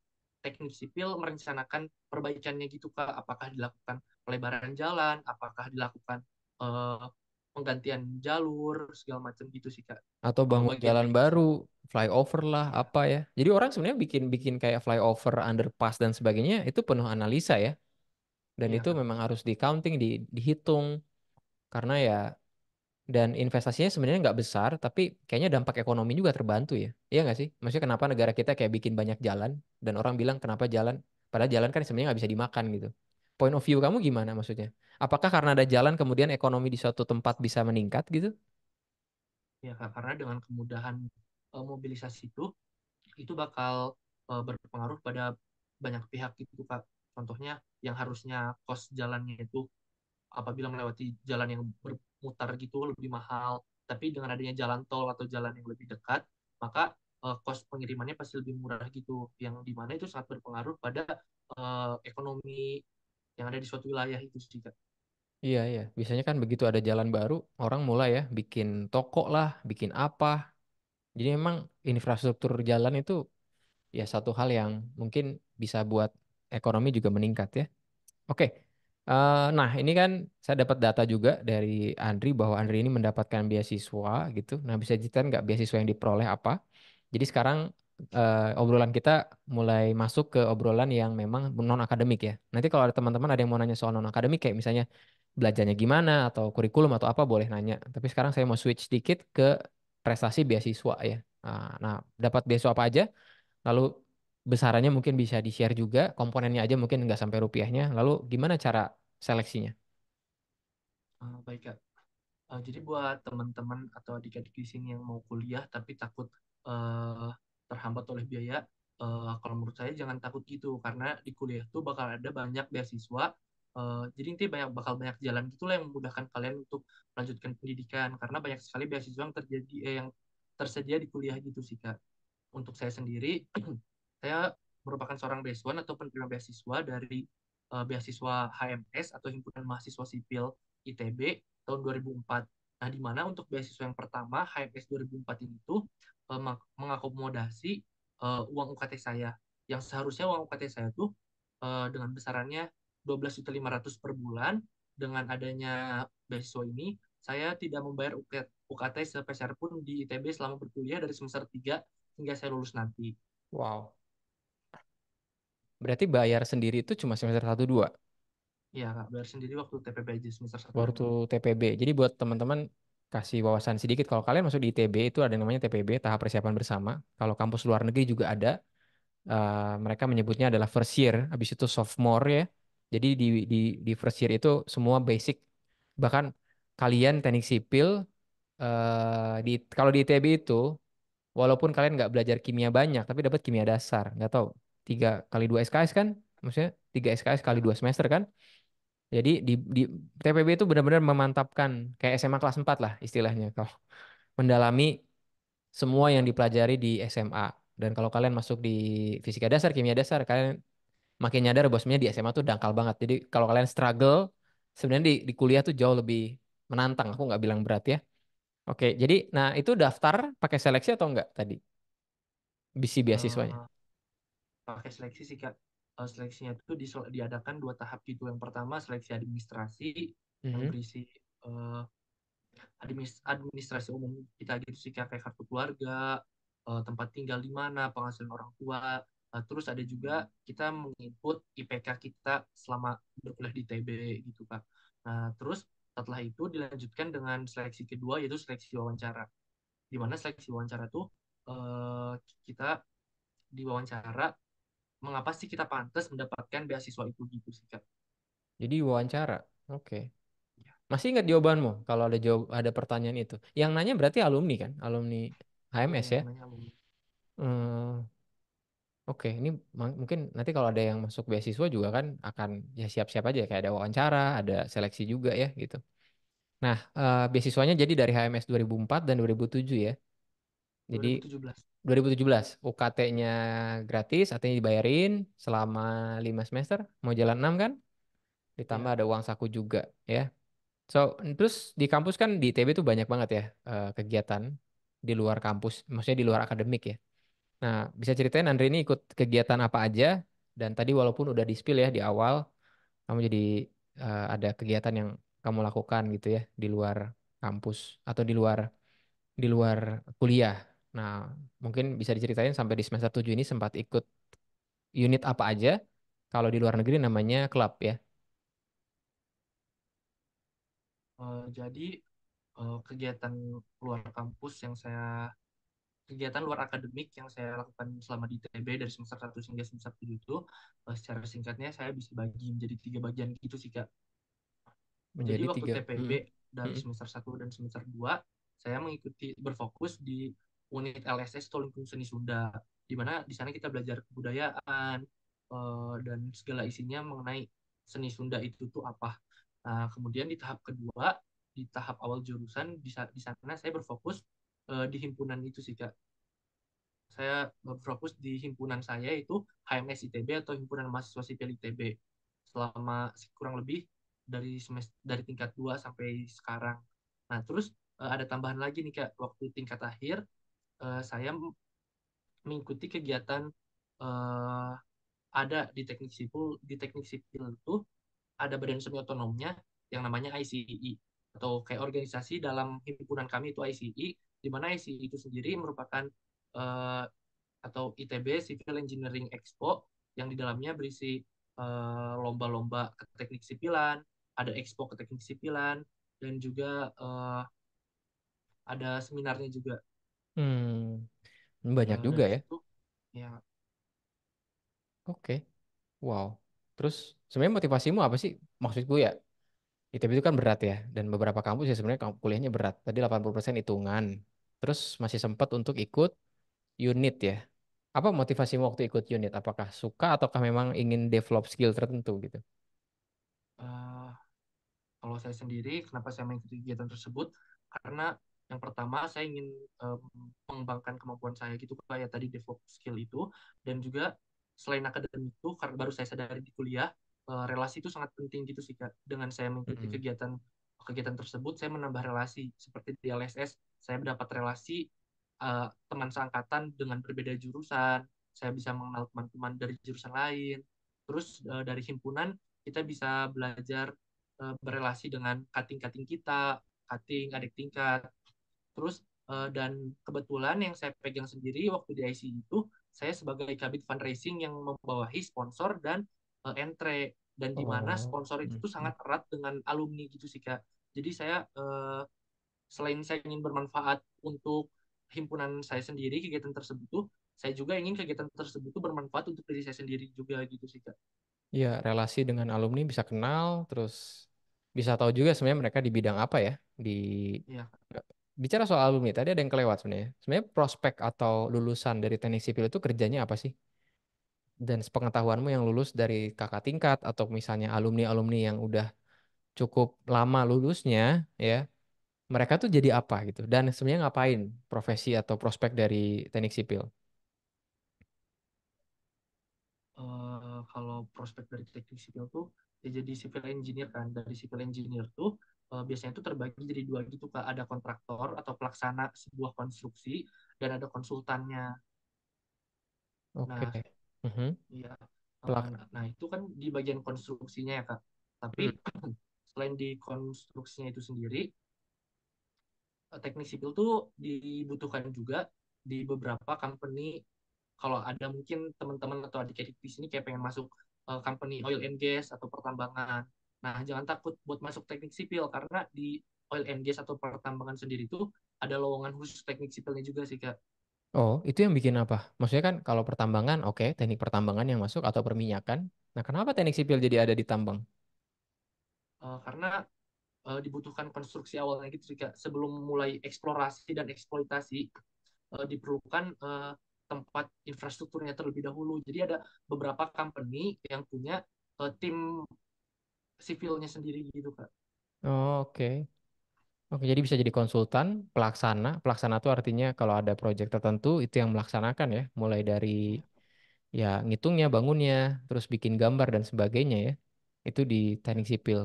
teknik sipil merencanakan perbaikannya gitu Kak. Apakah dilakukan pelebaran jalan, apakah dilakukan eh, penggantian jalur segala macam gitu sih Kak. Atau bangun Bagian jalan baru, flyover lah apa ya. Jadi orang sebenarnya bikin bikin kayak flyover, underpass dan sebagainya itu penuh analisa ya dan yeah. itu memang harus di counting di dihitung karena ya dan investasinya sebenarnya nggak besar tapi kayaknya dampak ekonomi juga terbantu ya iya nggak sih maksudnya kenapa negara kita kayak bikin banyak jalan dan orang bilang kenapa jalan padahal jalan kan sebenarnya nggak bisa dimakan gitu point of view kamu gimana maksudnya apakah karena ada jalan kemudian ekonomi di suatu tempat bisa meningkat gitu ya karena dengan kemudahan uh, mobilisasi itu itu bakal uh, berpengaruh pada banyak pihak gitu kak Contohnya yang harusnya kos jalannya itu apabila melewati jalan yang bermutar gitu lebih mahal, tapi dengan adanya jalan tol atau jalan yang lebih dekat, maka uh, kos pengirimannya pasti lebih murah gitu. Yang di mana itu sangat berpengaruh pada uh, ekonomi yang ada di suatu wilayah itu sih, Iya, iya. Biasanya kan begitu ada jalan baru, orang mulai ya bikin toko lah, bikin apa. Jadi memang infrastruktur jalan itu ya satu hal yang mungkin bisa buat ekonomi juga meningkat ya. Oke, uh, nah ini kan saya dapat data juga dari Andri bahwa Andri ini mendapatkan beasiswa gitu. Nah bisa diceritain nggak beasiswa yang diperoleh apa? Jadi sekarang uh, obrolan kita mulai masuk ke obrolan yang memang non akademik ya. Nanti kalau ada teman-teman ada yang mau nanya soal non akademik kayak misalnya belajarnya gimana atau kurikulum atau apa boleh nanya. Tapi sekarang saya mau switch sedikit ke prestasi beasiswa ya. Nah, nah dapat beasiswa apa aja? Lalu besarannya mungkin bisa di-share juga, komponennya aja mungkin nggak sampai rupiahnya. Lalu gimana cara seleksinya? Uh, baik, Kak. Uh, jadi buat teman-teman atau adik-adik di sini yang mau kuliah tapi takut uh, terhambat oleh biaya, uh, kalau menurut saya jangan takut gitu. Karena di kuliah tuh bakal ada banyak beasiswa, uh, jadi nanti banyak bakal banyak jalan gitulah yang memudahkan kalian untuk melanjutkan pendidikan. Karena banyak sekali beasiswa yang terjadi eh, yang tersedia di kuliah gitu sih, Kak. Untuk saya sendiri, saya merupakan seorang beasiswa atau penerima beasiswa dari uh, beasiswa HMS atau Himpunan Mahasiswa Sipil ITB tahun 2004. Nah, di mana untuk beasiswa yang pertama HMS 2004 ini tuh uh, mengakomodasi uh, uang UKT saya yang seharusnya uang UKT saya tuh uh, dengan besarannya 12.500 per bulan dengan adanya beasiswa ini saya tidak membayar UKT, UKT sepeser pun di ITB selama berkuliah dari semester 3 hingga saya lulus nanti. Wow. Berarti bayar sendiri itu cuma semester 1 2. Iya, Bayar sendiri waktu TPB aja semester 1. Waktu TPB. Jadi buat teman-teman kasih wawasan sedikit kalau kalian masuk di ITB itu ada namanya TPB, tahap persiapan bersama. Kalau kampus luar negeri juga ada. Uh, mereka menyebutnya adalah first year, habis itu sophomore ya. Jadi di di di first year itu semua basic. Bahkan kalian teknik sipil uh, di kalau di ITB itu walaupun kalian nggak belajar kimia banyak tapi dapat kimia dasar, nggak tahu tiga kali dua SKS kan maksudnya tiga SKS kali dua semester kan jadi di, di TPB itu benar-benar memantapkan kayak SMA kelas 4 lah istilahnya kalau mendalami semua yang dipelajari di SMA dan kalau kalian masuk di fisika dasar kimia dasar kalian makin nyadar bahwa di SMA tuh dangkal banget jadi kalau kalian struggle sebenarnya di, di kuliah tuh jauh lebih menantang aku nggak bilang berat ya oke jadi nah itu daftar pakai seleksi atau enggak tadi bisi beasiswanya ah, pakai seleksi sih kak eh, seleksinya itu diadakan dua tahap gitu yang pertama seleksi administrasi mm-hmm. yang berisi uh, administ administrasi umum kita gitu sih kayak kartu keluarga uh, tempat tinggal di mana penghasilan orang tua uh, terus ada juga kita menginput IPK kita selama berkuliah di TB gitu kak nah terus setelah itu dilanjutkan dengan seleksi kedua yaitu seleksi wawancara di mana seleksi wawancara tuh uh, kita diwawancara mengapa sih kita pantas mendapatkan beasiswa itu gitu sih kak. Jadi wawancara, oke. Okay. Ya. Masih ingat jawabanmu kalau ada jawab ada pertanyaan itu. Yang nanya berarti alumni kan, alumni HMS iya, ya. Oke, ini mungkin nanti kalau ada yang masuk beasiswa juga kan akan ya siap-siap aja kayak ada wawancara, ada seleksi juga ya gitu. Nah, uh, beasiswanya jadi dari HMS 2004 dan 2007 ya. Jadi 2017. 2017 UKT-nya gratis, artinya dibayarin selama 5 semester, mau jalan 6 kan? Ditambah yeah. ada uang saku juga ya. So, terus di kampus kan di ITB tuh banyak banget ya eh, kegiatan di luar kampus, maksudnya di luar akademik ya. Nah, bisa ceritain Andre ini ikut kegiatan apa aja dan tadi walaupun udah di spill ya di awal kamu jadi uh, ada kegiatan yang kamu lakukan gitu ya di luar kampus atau di luar di luar kuliah Nah, mungkin bisa diceritain sampai di semester 7 ini sempat ikut unit apa aja? Kalau di luar negeri namanya klub ya. Eh, jadi eh, kegiatan luar kampus yang saya kegiatan luar akademik yang saya lakukan selama di ITB dari semester 1 hingga semester 7 itu eh, secara singkatnya saya bisa bagi menjadi tiga bagian gitu sih Kak. Menjadi Jadi waktu tiga. TPB hmm. dari hmm. semester 1 dan semester 2 saya mengikuti berfokus di unit LSS atau lingkung seni Sunda di mana di sana kita belajar kebudayaan uh, dan segala isinya mengenai seni Sunda itu tuh apa. Nah, kemudian di tahap kedua, di tahap awal jurusan di, sana saya berfokus uh, di himpunan itu sih Kak. Saya berfokus di himpunan saya itu HMS ITB atau himpunan mahasiswa sipil ITB selama kurang lebih dari semester dari tingkat 2 sampai sekarang. Nah, terus eh, ada tambahan lagi nih Kak waktu tingkat akhir uh, saya mengikuti kegiatan uh, ada di teknik sipil di teknik sipil itu ada badan semi otonomnya yang namanya ICI atau kayak organisasi dalam himpunan kami itu ICI di mana ICI itu sendiri merupakan uh, atau ITB Civil Engineering Expo yang di dalamnya berisi lomba-lomba uh, ke teknik sipilan, ada expo ke teknik sipilan dan juga uh, ada seminarnya juga Hmm, banyak juga ya. situ ya Oke. Wow. Terus sebenarnya motivasimu apa sih? Maksudku ya, ITB itu kan berat ya dan beberapa kampus ya sebenarnya kuliahnya berat. Tadi 80% hitungan. Terus masih sempat untuk ikut unit ya. Apa motivasimu waktu ikut unit? Apakah suka ataukah memang ingin develop skill tertentu gitu? Uh, kalau saya sendiri kenapa saya mengikuti kegiatan tersebut karena yang pertama saya ingin um, mengembangkan kemampuan saya gitu kayak ya, tadi develop skill itu dan juga selain akademik itu karena baru saya sadari di kuliah uh, relasi itu sangat penting gitu sih kak dengan saya mengikuti mm -hmm. kegiatan kegiatan tersebut saya menambah relasi seperti di LSS saya mendapat relasi uh, teman seangkatan dengan berbeda jurusan saya bisa mengenal teman-teman dari jurusan lain terus uh, dari himpunan kita bisa belajar uh, berelasi dengan kating-kating kita kating adik tingkat terus uh, dan kebetulan yang saya pegang sendiri waktu di IC itu saya sebagai kabit fundraising yang membawahi sponsor dan uh, eh, entre dan di mana oh, sponsor itu tuh sangat erat dengan alumni gitu sih kak jadi saya uh, selain saya ingin bermanfaat untuk himpunan saya sendiri kegiatan tersebut tuh saya juga ingin kegiatan tersebut tuh bermanfaat untuk diri saya sendiri juga gitu sih kak Iya, relasi dengan alumni bisa kenal, terus bisa tahu juga sebenarnya mereka di bidang apa ya, di ya bicara soal alumni, tadi ada yang kelewat sebenarnya. Sebenarnya prospek atau lulusan dari teknik sipil itu kerjanya apa sih? Dan sepengetahuanmu yang lulus dari kakak tingkat atau misalnya alumni-alumni yang udah cukup lama lulusnya ya, mereka tuh jadi apa gitu? Dan sebenarnya ngapain profesi atau prospek dari teknik sipil? Uh, kalau prospek dari teknik sipil tuh ya jadi sipil engineer kan dari sipil engineer tuh uh, biasanya itu terbagi jadi dua gitu kak ada kontraktor atau pelaksana sebuah konstruksi dan ada konsultannya oke okay. nah mm -hmm. ya nah itu kan di bagian konstruksinya ya kak tapi mm. selain di konstruksinya itu sendiri eh, teknik sipil tuh dibutuhkan juga di beberapa company kalau ada mungkin teman-teman atau adik-adik di sini kayak pengen masuk uh, company oil and gas atau pertambangan Nah, jangan takut buat masuk teknik sipil karena di oil and gas atau pertambangan sendiri itu ada lowongan khusus teknik sipilnya juga sih, Kak. Oh, itu yang bikin apa? Maksudnya kan kalau pertambangan, oke, okay, teknik pertambangan yang masuk atau perminyakan. Nah, kenapa teknik sipil jadi ada di tambang? Uh, karena uh, dibutuhkan konstruksi awalnya gitu, sih, Kak. Sebelum mulai eksplorasi dan eksploitasi, uh, diperlukan uh, tempat infrastrukturnya terlebih dahulu. Jadi ada beberapa company yang punya uh, tim sivilnya sendiri gitu kak. Oh, Oke. Okay. Oke, jadi bisa jadi konsultan, pelaksana. Pelaksana itu artinya kalau ada proyek tertentu itu yang melaksanakan ya, mulai dari ya ngitungnya, bangunnya, terus bikin gambar dan sebagainya ya. Itu di teknik sipil.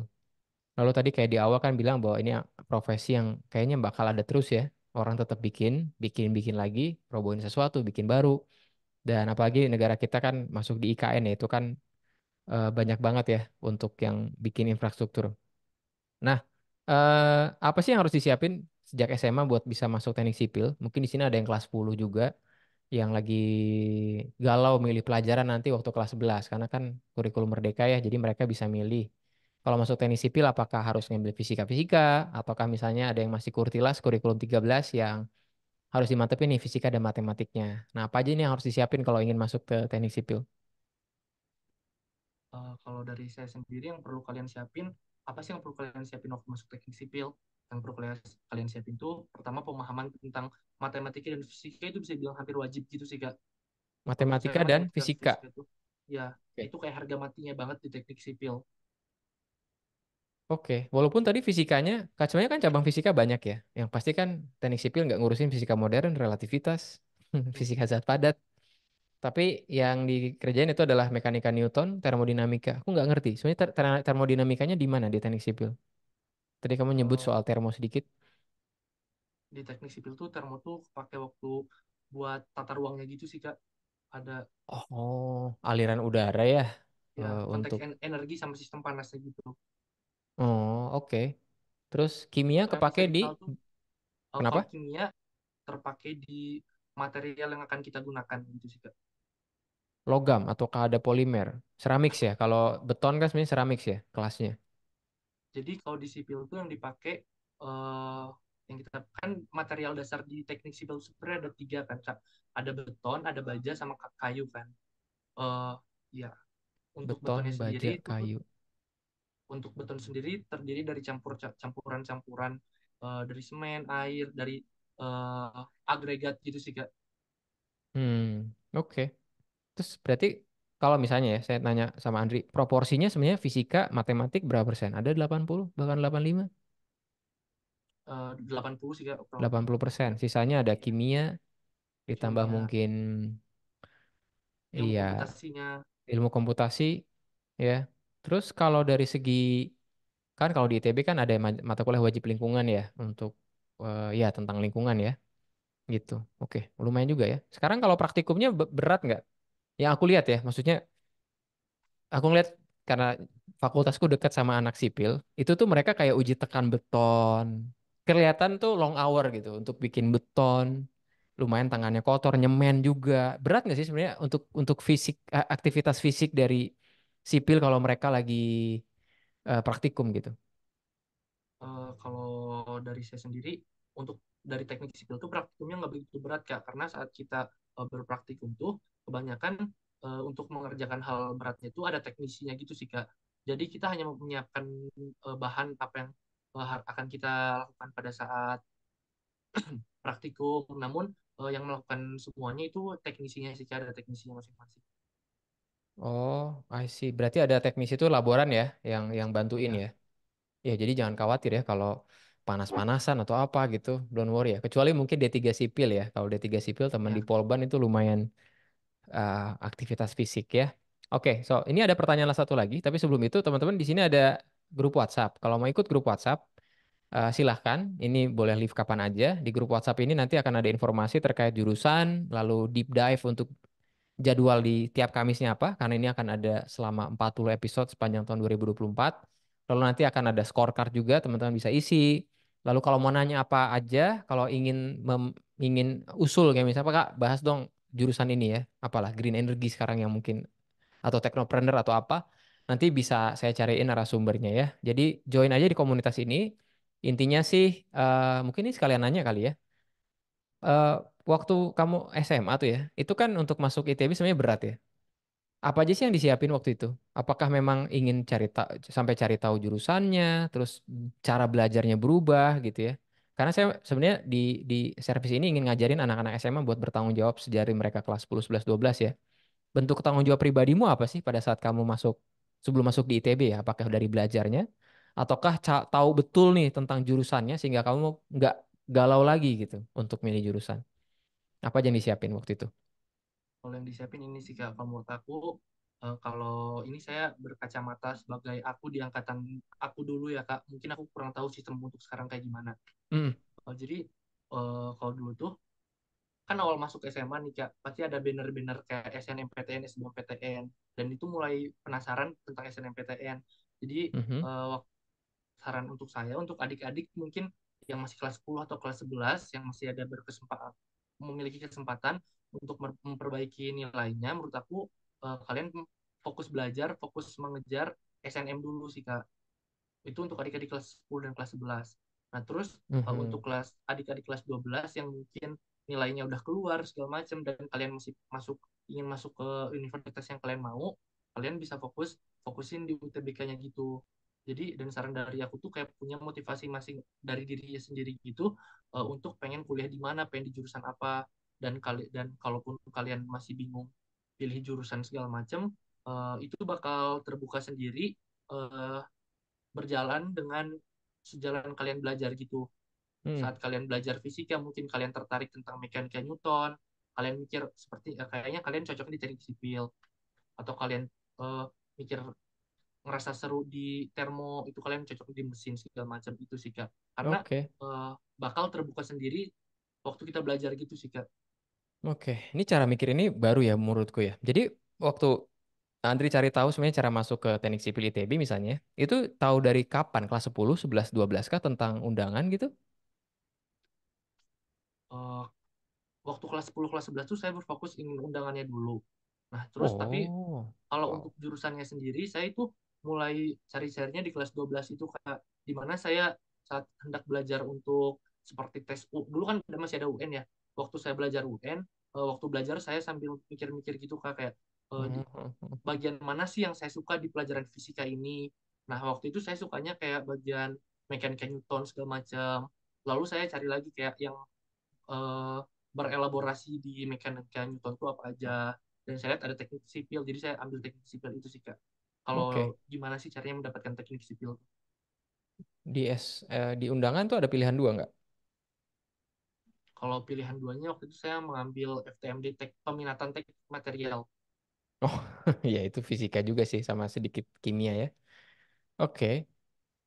Lalu tadi kayak di awal kan bilang bahwa ini profesi yang kayaknya bakal ada terus ya. Orang tetap bikin, bikin-bikin lagi, robohin sesuatu, bikin baru. Dan apalagi negara kita kan masuk di IKN ya, itu kan uh, banyak banget ya untuk yang bikin infrastruktur. Nah, uh, apa sih yang harus disiapin sejak SMA buat bisa masuk teknik sipil? Mungkin di sini ada yang kelas 10 juga yang lagi galau milih pelajaran nanti waktu kelas 11 karena kan kurikulum merdeka ya jadi mereka bisa milih kalau masuk teknik sipil apakah harus ngambil fisika-fisika ataukah misalnya ada yang masih kurtilas kurikulum 13 yang harus dimantepin nih fisika dan matematiknya. Nah, apa aja ini yang harus disiapin kalau ingin masuk ke teknik sipil? uh, kalau dari saya sendiri yang perlu kalian siapin apa sih yang perlu kalian siapin waktu masuk teknik sipil yang perlu kalian, kalian siapin itu pertama pemahaman tentang matematika dan fisika itu bisa bilang hampir wajib gitu sih kak matematika saya, dan fisika, fisika itu, ya okay. itu kayak harga matinya banget di teknik sipil Oke, walaupun tadi fisikanya, kacamanya kan cabang fisika banyak ya. Yang pasti kan teknik sipil nggak ngurusin fisika modern, relativitas, fisika zat padat, tapi yang dikerjain itu adalah mekanika Newton, termodinamika. Aku nggak ngerti. Sebenarnya ter termodinamikanya di mana di teknik sipil? Tadi kamu nyebut oh. soal termo sedikit. Di teknik sipil tuh termo tuh pakai waktu buat tata ruangnya gitu sih kak. Ada. Oh, aliran udara ya? Ya, Uh, untuk en energi sama sistem panasnya gitu. Oh, oke. Okay. Terus kimia kepake di tuh, Kenapa? kimia terpakai di material yang akan kita gunakan gitu sih, Kak logam ataukah ada polimer? Ceramics ya, kalau beton kan sebenarnya ceramics ya kelasnya. Jadi kalau di sipil itu yang dipakai uh, eh, yang kita kan material dasar di teknik sipil sebenarnya ada tiga kan ada beton, ada baja sama kayu kan. Uh, ya untuk beton, betonnya baja, kayu. Untuk beton sendiri terdiri dari campur campuran-campuran uh, dari semen, air, dari uh, agregat gitu sih kak. Hmm, oke. Okay. Terus berarti kalau misalnya ya saya nanya sama Andri, proporsinya sebenarnya fisika, matematik berapa persen? Ada 80 bahkan 85? Uh, 80 sih persen. Sisanya ada iya. kimia, ditambah kimia. mungkin ilmu iya komputasinya. ilmu komputasi ya. Terus kalau dari segi kan kalau di ITB kan ada mata kuliah wajib lingkungan ya untuk uh, ya tentang lingkungan ya gitu. Oke, lumayan juga ya. Sekarang kalau praktikumnya berat nggak? yang aku lihat ya maksudnya aku ngeliat karena fakultasku dekat sama anak sipil itu tuh mereka kayak uji tekan beton kelihatan tuh long hour gitu untuk bikin beton lumayan tangannya kotor nyemen juga berat nggak sih sebenarnya untuk untuk fisik aktivitas fisik dari sipil kalau mereka lagi uh, praktikum gitu uh, kalau dari saya sendiri untuk dari teknik sipil itu praktikumnya nggak begitu berat kak karena saat kita uh, eh, berpraktikum tuh kebanyakan uh, untuk mengerjakan hal beratnya itu ada teknisinya gitu sih kak. Jadi kita hanya menyiapkan uh, bahan apa yang uh, akan kita lakukan pada saat praktikum. Namun uh, yang melakukan semuanya itu teknisinya secara teknisinya masing-masing. Oh, I see. Berarti ada teknisi itu laboran ya, yang yang bantuin iya. ya. ya. Ya, jadi jangan khawatir ya kalau panas-panasan atau apa gitu, don't worry ya. Kecuali mungkin D3 sipil ya. Kalau D3 sipil teman ya. di Polban itu lumayan uh, aktivitas fisik ya. Oke, okay, so ini ada pertanyaan satu lagi, tapi sebelum itu teman-teman di sini ada grup WhatsApp. Kalau mau ikut grup WhatsApp, uh, silahkan. Ini boleh live kapan aja. Di grup WhatsApp ini nanti akan ada informasi terkait jurusan, lalu deep dive untuk jadwal di tiap Kamisnya apa, karena ini akan ada selama 40 episode sepanjang tahun 2024. Lalu nanti akan ada scorecard juga teman-teman bisa isi. Lalu kalau mau nanya apa aja, kalau ingin mem, ingin usul kayak misalnya Kak, bahas dong jurusan ini ya, apalah green energy sekarang yang mungkin atau teknopreneur atau apa, nanti bisa saya cariin arah sumbernya ya. Jadi join aja di komunitas ini. Intinya sih uh, mungkin ini sekalian nanya kali ya. Uh, waktu kamu SMA tuh ya, itu kan untuk masuk ITB sebenarnya berat ya apa aja sih yang disiapin waktu itu? Apakah memang ingin cari ta sampai cari tahu jurusannya, terus cara belajarnya berubah gitu ya? Karena saya sebenarnya di di servis ini ingin ngajarin anak-anak SMA buat bertanggung jawab sejari mereka kelas 10, 11, 12 ya. Bentuk tanggung jawab pribadimu apa sih pada saat kamu masuk sebelum masuk di ITB ya? Apakah dari belajarnya ataukah tahu betul nih tentang jurusannya sehingga kamu nggak galau lagi gitu untuk milih jurusan? Apa aja yang disiapin waktu itu? kalau yang disiapin ini sih kak kalau menurut aku uh, kalau ini saya berkacamata sebagai aku di angkatan aku dulu ya kak mungkin aku kurang tahu sistem untuk sekarang kayak gimana mm. uh, jadi uh, kalau dulu tuh kan awal masuk SMA nih kak pasti ada banner-banner kayak SNMPTN, SBMPTN dan itu mulai penasaran tentang SNMPTN jadi mm -hmm. uh, saran untuk saya untuk adik-adik mungkin yang masih kelas 10 atau kelas 11 yang masih ada berkesempatan memiliki kesempatan untuk memperbaiki nilainya menurut aku uh, kalian fokus belajar fokus mengejar SNM dulu sih kak itu untuk adik-adik kelas 10 dan kelas 11 nah terus mm-hmm. uh, untuk kelas adik-adik kelas 12 yang mungkin nilainya udah keluar segala macam dan kalian masih masuk ingin masuk ke universitas yang kalian mau kalian bisa fokus fokusin di UTBK-nya gitu jadi dan saran dari aku tuh kayak punya motivasi masing dari dirinya sendiri gitu uh, untuk pengen kuliah di mana pengen di jurusan apa dan kali dan kalaupun kalian masih bingung pilih jurusan segala macam uh, eh, itu bakal terbuka sendiri uh, berjalan dengan sejalan kalian belajar gitu hmm. saat kalian belajar fisika ya, mungkin kalian tertarik tentang mekanika Newton kalian mikir seperti ya, kayaknya kalian cocoknya di teknik sipil atau kalian uh, mikir ngerasa seru di termo itu kalian cocok di mesin segala macam itu sih kak karena okay. uh, bakal terbuka sendiri waktu kita belajar gitu sih kak Oke, ini cara mikir ini baru ya menurutku ya. Jadi waktu Andri cari tahu sebenarnya cara masuk ke teknik sipil ITB misalnya, itu tahu dari kapan kelas 10, 11, 12 kah tentang undangan gitu? Uh, waktu kelas 10, kelas 11 tuh saya berfokus ingin undangannya dulu. Nah, terus tapi oh, kalau wow. untuk jurusannya sendiri, saya itu mulai cari-carinya di kelas 12 itu kayak di mana saya saat hendak belajar untuk seperti tes U, dulu kan masih ada UN ya waktu saya belajar UN uh, eh, waktu belajar saya sambil mikir-mikir gitu kak kayak uh, bagian mana sih yang saya suka di pelajaran fisika ini nah waktu itu saya sukanya kayak bagian mekanika Newton segala macam lalu saya cari lagi kayak yang uh, berelaborasi di mekanika Newton itu apa aja dan saya lihat ada teknik sipil jadi saya ambil teknik sipil itu sih kak kalau okay. gimana sih caranya mendapatkan teknik sipil di S eh, di undangan tuh ada pilihan dua nggak kalau pilihan duanya waktu itu saya mengambil FTMD tek, peminatan teknik material. Oh, ya itu fisika juga sih sama sedikit kimia ya. Oke. Okay.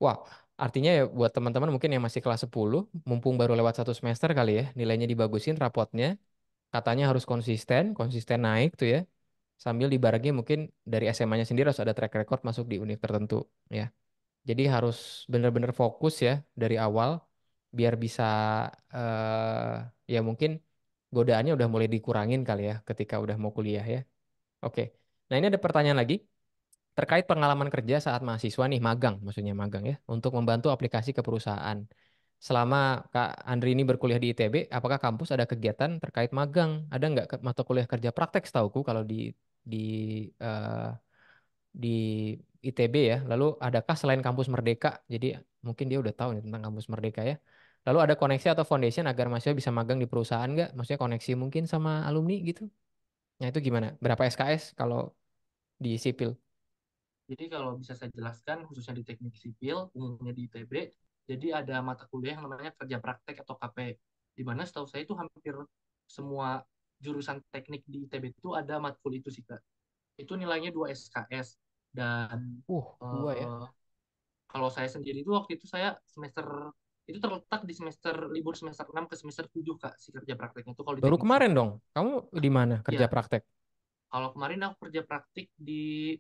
Wah, artinya ya buat teman-teman mungkin yang masih kelas 10, mumpung baru lewat satu semester kali ya, nilainya dibagusin rapotnya, katanya harus konsisten, konsisten naik tuh ya. Sambil dibarengi mungkin dari SMA-nya sendiri harus ada track record masuk di univ tertentu ya. Jadi harus benar-benar fokus ya dari awal biar bisa uh, ya mungkin godaannya udah mulai dikurangin kali ya ketika udah mau kuliah ya. Oke. Nah, ini ada pertanyaan lagi terkait pengalaman kerja saat mahasiswa nih magang, maksudnya magang ya, untuk membantu aplikasi ke perusahaan. Selama Kak Andri ini berkuliah di ITB, apakah kampus ada kegiatan terkait magang? Ada nggak mata kuliah kerja praktek setauku kalau di di uh, di ITB ya. Lalu adakah selain kampus Merdeka? Jadi mungkin dia udah tahu nih tentang kampus Merdeka ya. Lalu ada koneksi atau foundation agar mahasiswa bisa magang di perusahaan nggak? Maksudnya koneksi mungkin sama alumni gitu? Nah itu gimana? Berapa SKS kalau di sipil? Jadi kalau bisa saya jelaskan khususnya di teknik sipil, umumnya di ITB, jadi ada mata kuliah yang namanya kerja praktek atau KP. Di mana setahu saya itu hampir semua jurusan teknik di ITB itu ada matkul itu sih Kak. Itu nilainya 2 SKS dan uh, dua uh, ya. Eh, kalau saya sendiri itu waktu itu saya semester itu terletak di semester libur semester 6 ke semester 7 kak si kerja prakteknya itu kalau baru kemarin dong kamu di mana iya. kerja ya. praktek kalau kemarin aku kerja praktik di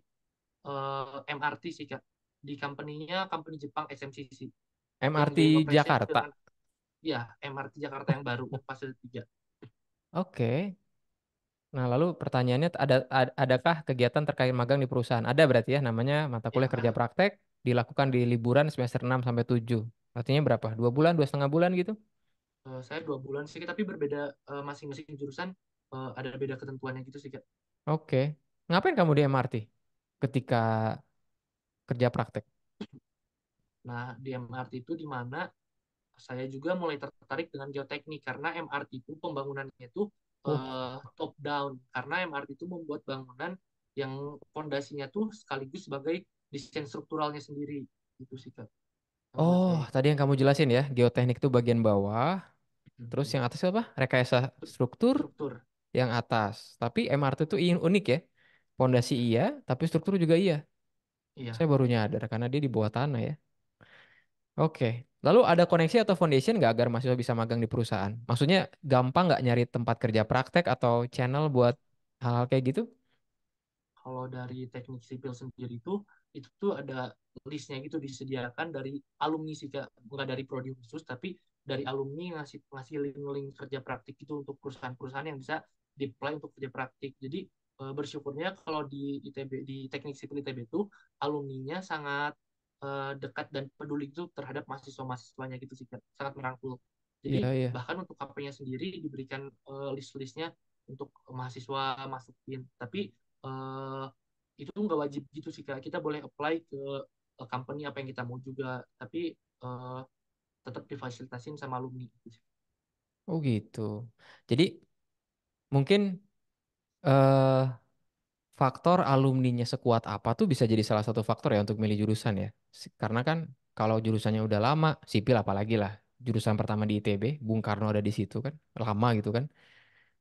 uh, eh, MRT sih kak di company-nya company Jepang SMCC MRT Jakarta dengan, ya MRT Jakarta yang baru fase 3 oke okay. nah lalu pertanyaannya ada adakah kegiatan terkait magang di perusahaan ada berarti ya namanya mata kuliah ya. kerja praktek dilakukan di liburan semester 6 sampai 7 Artinya berapa? Dua bulan, dua setengah bulan gitu? Uh, saya dua bulan sih, tapi berbeda masing eh, masing-masing jurusan uh, ada beda ketentuannya gitu sih, Kak. Oke. Okay. Ngapain kamu di MRT ketika kerja praktek? Nah, di MRT itu di mana saya juga mulai tertarik dengan geoteknik karena MRT itu pembangunannya itu oh. top down karena MRT itu membuat bangunan yang fondasinya tuh sekaligus sebagai desain strukturalnya sendiri itu sih Kak. Oh, tadi yang kamu jelasin ya, geoteknik itu bagian bawah, terus yang atas apa? Rekayasa struktur, struktur. yang atas. Tapi MRT itu unik ya, pondasi iya, tapi struktur juga iya. Iya. Saya baru nyadar karena dia di bawah tanah ya. Oke, lalu ada koneksi atau foundation nggak agar mahasiswa bisa magang di perusahaan? Maksudnya gampang nggak nyari tempat kerja praktek atau channel buat hal-hal kayak gitu? Kalau dari teknik sipil sendiri itu itu tuh ada listnya gitu disediakan dari alumni sih kak nggak dari prodi khusus tapi dari alumni ngasih ngasih link-link kerja praktik itu untuk perusahaan-perusahaan yang bisa deploy untuk kerja praktik jadi e, bersyukurnya kalau di ITB di teknik sipil ITB itu alumninya sangat e, dekat dan peduli itu terhadap mahasiswa-mahasiswanya gitu sih kak sangat merangkul jadi yeah, yeah. bahkan untuk kampanye sendiri diberikan e, list-listnya untuk mahasiswa masukin tapi uh, itu nggak wajib gitu sih kak kita boleh apply ke eh, company apa yang kita mau juga tapi uh, tetap difasilitasin sama alumni gitu oh gitu jadi mungkin uh, faktor alumninya sekuat apa tuh bisa jadi salah satu faktor ya untuk milih jurusan ya karena kan kalau jurusannya udah lama sipil apalagi lah jurusan pertama di ITB Bung Karno ada di situ kan lama gitu kan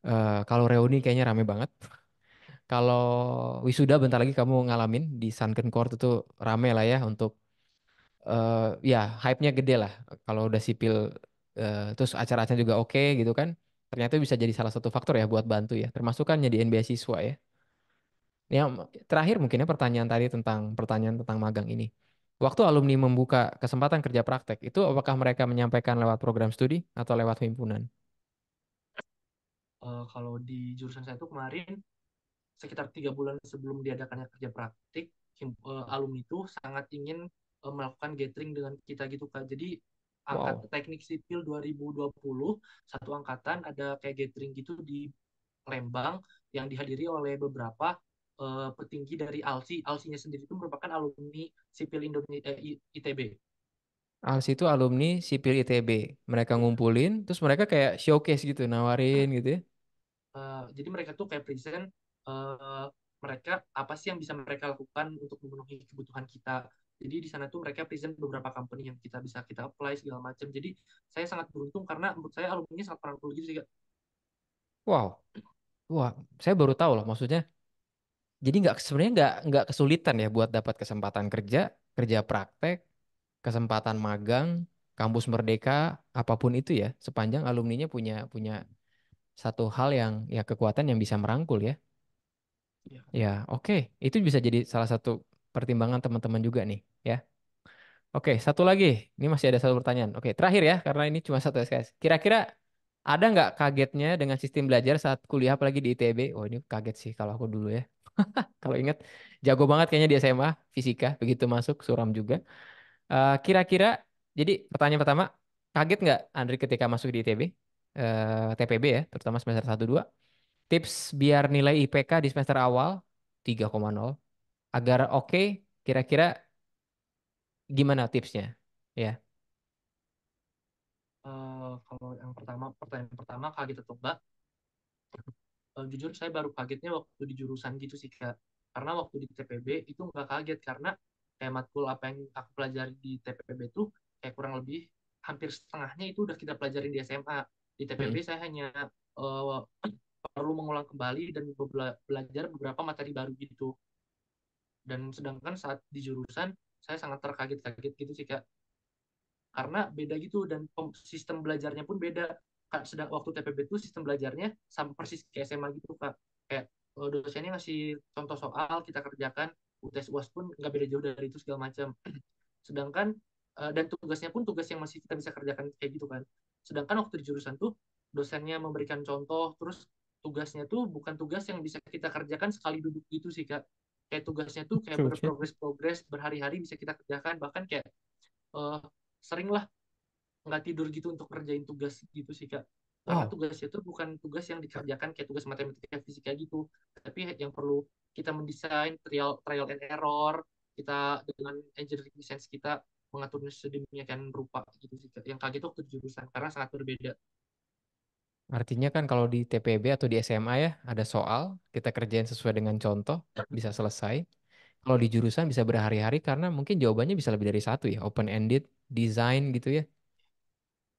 uh, kalau reuni kayaknya rame banget kalau wisuda bentar lagi kamu ngalamin di Sunken Court itu rame lah ya untuk uh, ya hype-nya gede lah kalau udah sipil uh, terus acara-acara juga oke okay, gitu kan ternyata bisa jadi salah satu faktor ya buat bantu ya termasuk kan jadi NBA siswa ya yang terakhir mungkinnya pertanyaan tadi tentang pertanyaan tentang magang ini. Waktu alumni membuka kesempatan kerja praktek, itu apakah mereka menyampaikan lewat program studi atau lewat himpunan? Uh, kalau di jurusan saya itu kemarin sekitar tiga bulan sebelum diadakannya kerja praktik uh, alumni itu sangat ingin eh, melakukan gathering dengan kita gitu kak jadi angkat wow. teknik sipil 2020 satu angkatan ada kayak gathering gitu di Lembang yang dihadiri oleh beberapa uh, petinggi dari ALSI ALSI-nya sendiri itu merupakan alumni sipil Indonesia eh, ITB ALSI itu alumni sipil ITB mereka ngumpulin terus mereka kayak showcase gitu nawarin gitu ya uh, jadi mereka tuh kayak present Eh, mereka apa sih yang bisa mereka lakukan untuk memenuhi kebutuhan kita. Jadi di sana tuh mereka present beberapa company yang kita bisa kita apply segala macam. Jadi saya sangat beruntung karena menurut saya alumni sangat perangkul gitu sih. Wow, wah saya baru tahu loh maksudnya. Jadi nggak sebenarnya nggak nggak kesulitan ya buat dapat kesempatan kerja, kerja praktek, kesempatan magang, kampus merdeka, apapun itu ya, sepanjang alumninya punya punya satu hal yang ya kekuatan yang bisa merangkul ya. Iya. Ya, oke. Itu bisa jadi salah satu pertimbangan teman-teman juga nih, ya. Oke, satu lagi. Ini masih ada satu pertanyaan. Oke, terakhir ya, karena ini cuma satu SKS. Kira-kira ada nggak kagetnya dengan sistem belajar saat kuliah apalagi di ITB? Oh, ini kaget sih kalau aku dulu ya. kalau ingat, jago banget kayaknya di SMA, fisika. Begitu masuk, suram juga. kira eh, kira-kira, jadi pertanyaan pertama, kaget nggak Andri ketika masuk di ITB? Uh, eh, TPB ya, terutama semester 1-2. Tips biar nilai IPK di semester awal 3,0 agar oke okay, kira-kira gimana tipsnya? Ya. Uh, kalau yang pertama pertanyaan pertama kaget atau enggak? Uh, jujur saya baru kagetnya waktu di jurusan gitu sih kak. Karena waktu di TPB itu nggak kaget karena kayak matkul apa yang aku pelajari di TPB itu kayak kurang lebih hampir setengahnya itu udah kita pelajarin di SMA. Di TPB hmm. saya hanya uh, perlu mengulang kembali dan belajar beberapa materi baru gitu dan sedangkan saat di jurusan saya sangat terkaget-kaget gitu sih kak karena beda gitu dan sistem belajarnya pun beda kak sedang waktu TPB itu sistem belajarnya sama persis ke SMA gitu kak kayak oh, dosennya ngasih contoh soal kita kerjakan UTS UAS pun nggak beda jauh dari itu segala macam sedangkan eh, dan tugasnya pun tugas yang masih kita bisa kerjakan kayak gitu kan sedangkan waktu di jurusan tuh dosennya memberikan contoh terus tugasnya tuh bukan tugas yang bisa kita kerjakan sekali duduk gitu sih kak kayak tugasnya tuh kayak berprogres-progres berhari-hari bisa kita kerjakan bahkan kayak uh, sering lah nggak tidur gitu untuk kerjain tugas gitu sih kak karena oh. tugasnya tuh bukan tugas yang dikerjakan kayak tugas matematika fisika gitu tapi yang perlu kita mendesain trial trial and error kita dengan engineering sense kita mengaturnya sedemikian rupa gitu sih kak. yang kaget waktu jurusan karena sangat berbeda Artinya kan kalau di TPB atau di SMA ya ada soal, kita kerjain sesuai dengan contoh, bisa selesai. Kalau di jurusan bisa berhari-hari karena mungkin jawabannya bisa lebih dari satu ya, open-ended, design gitu ya.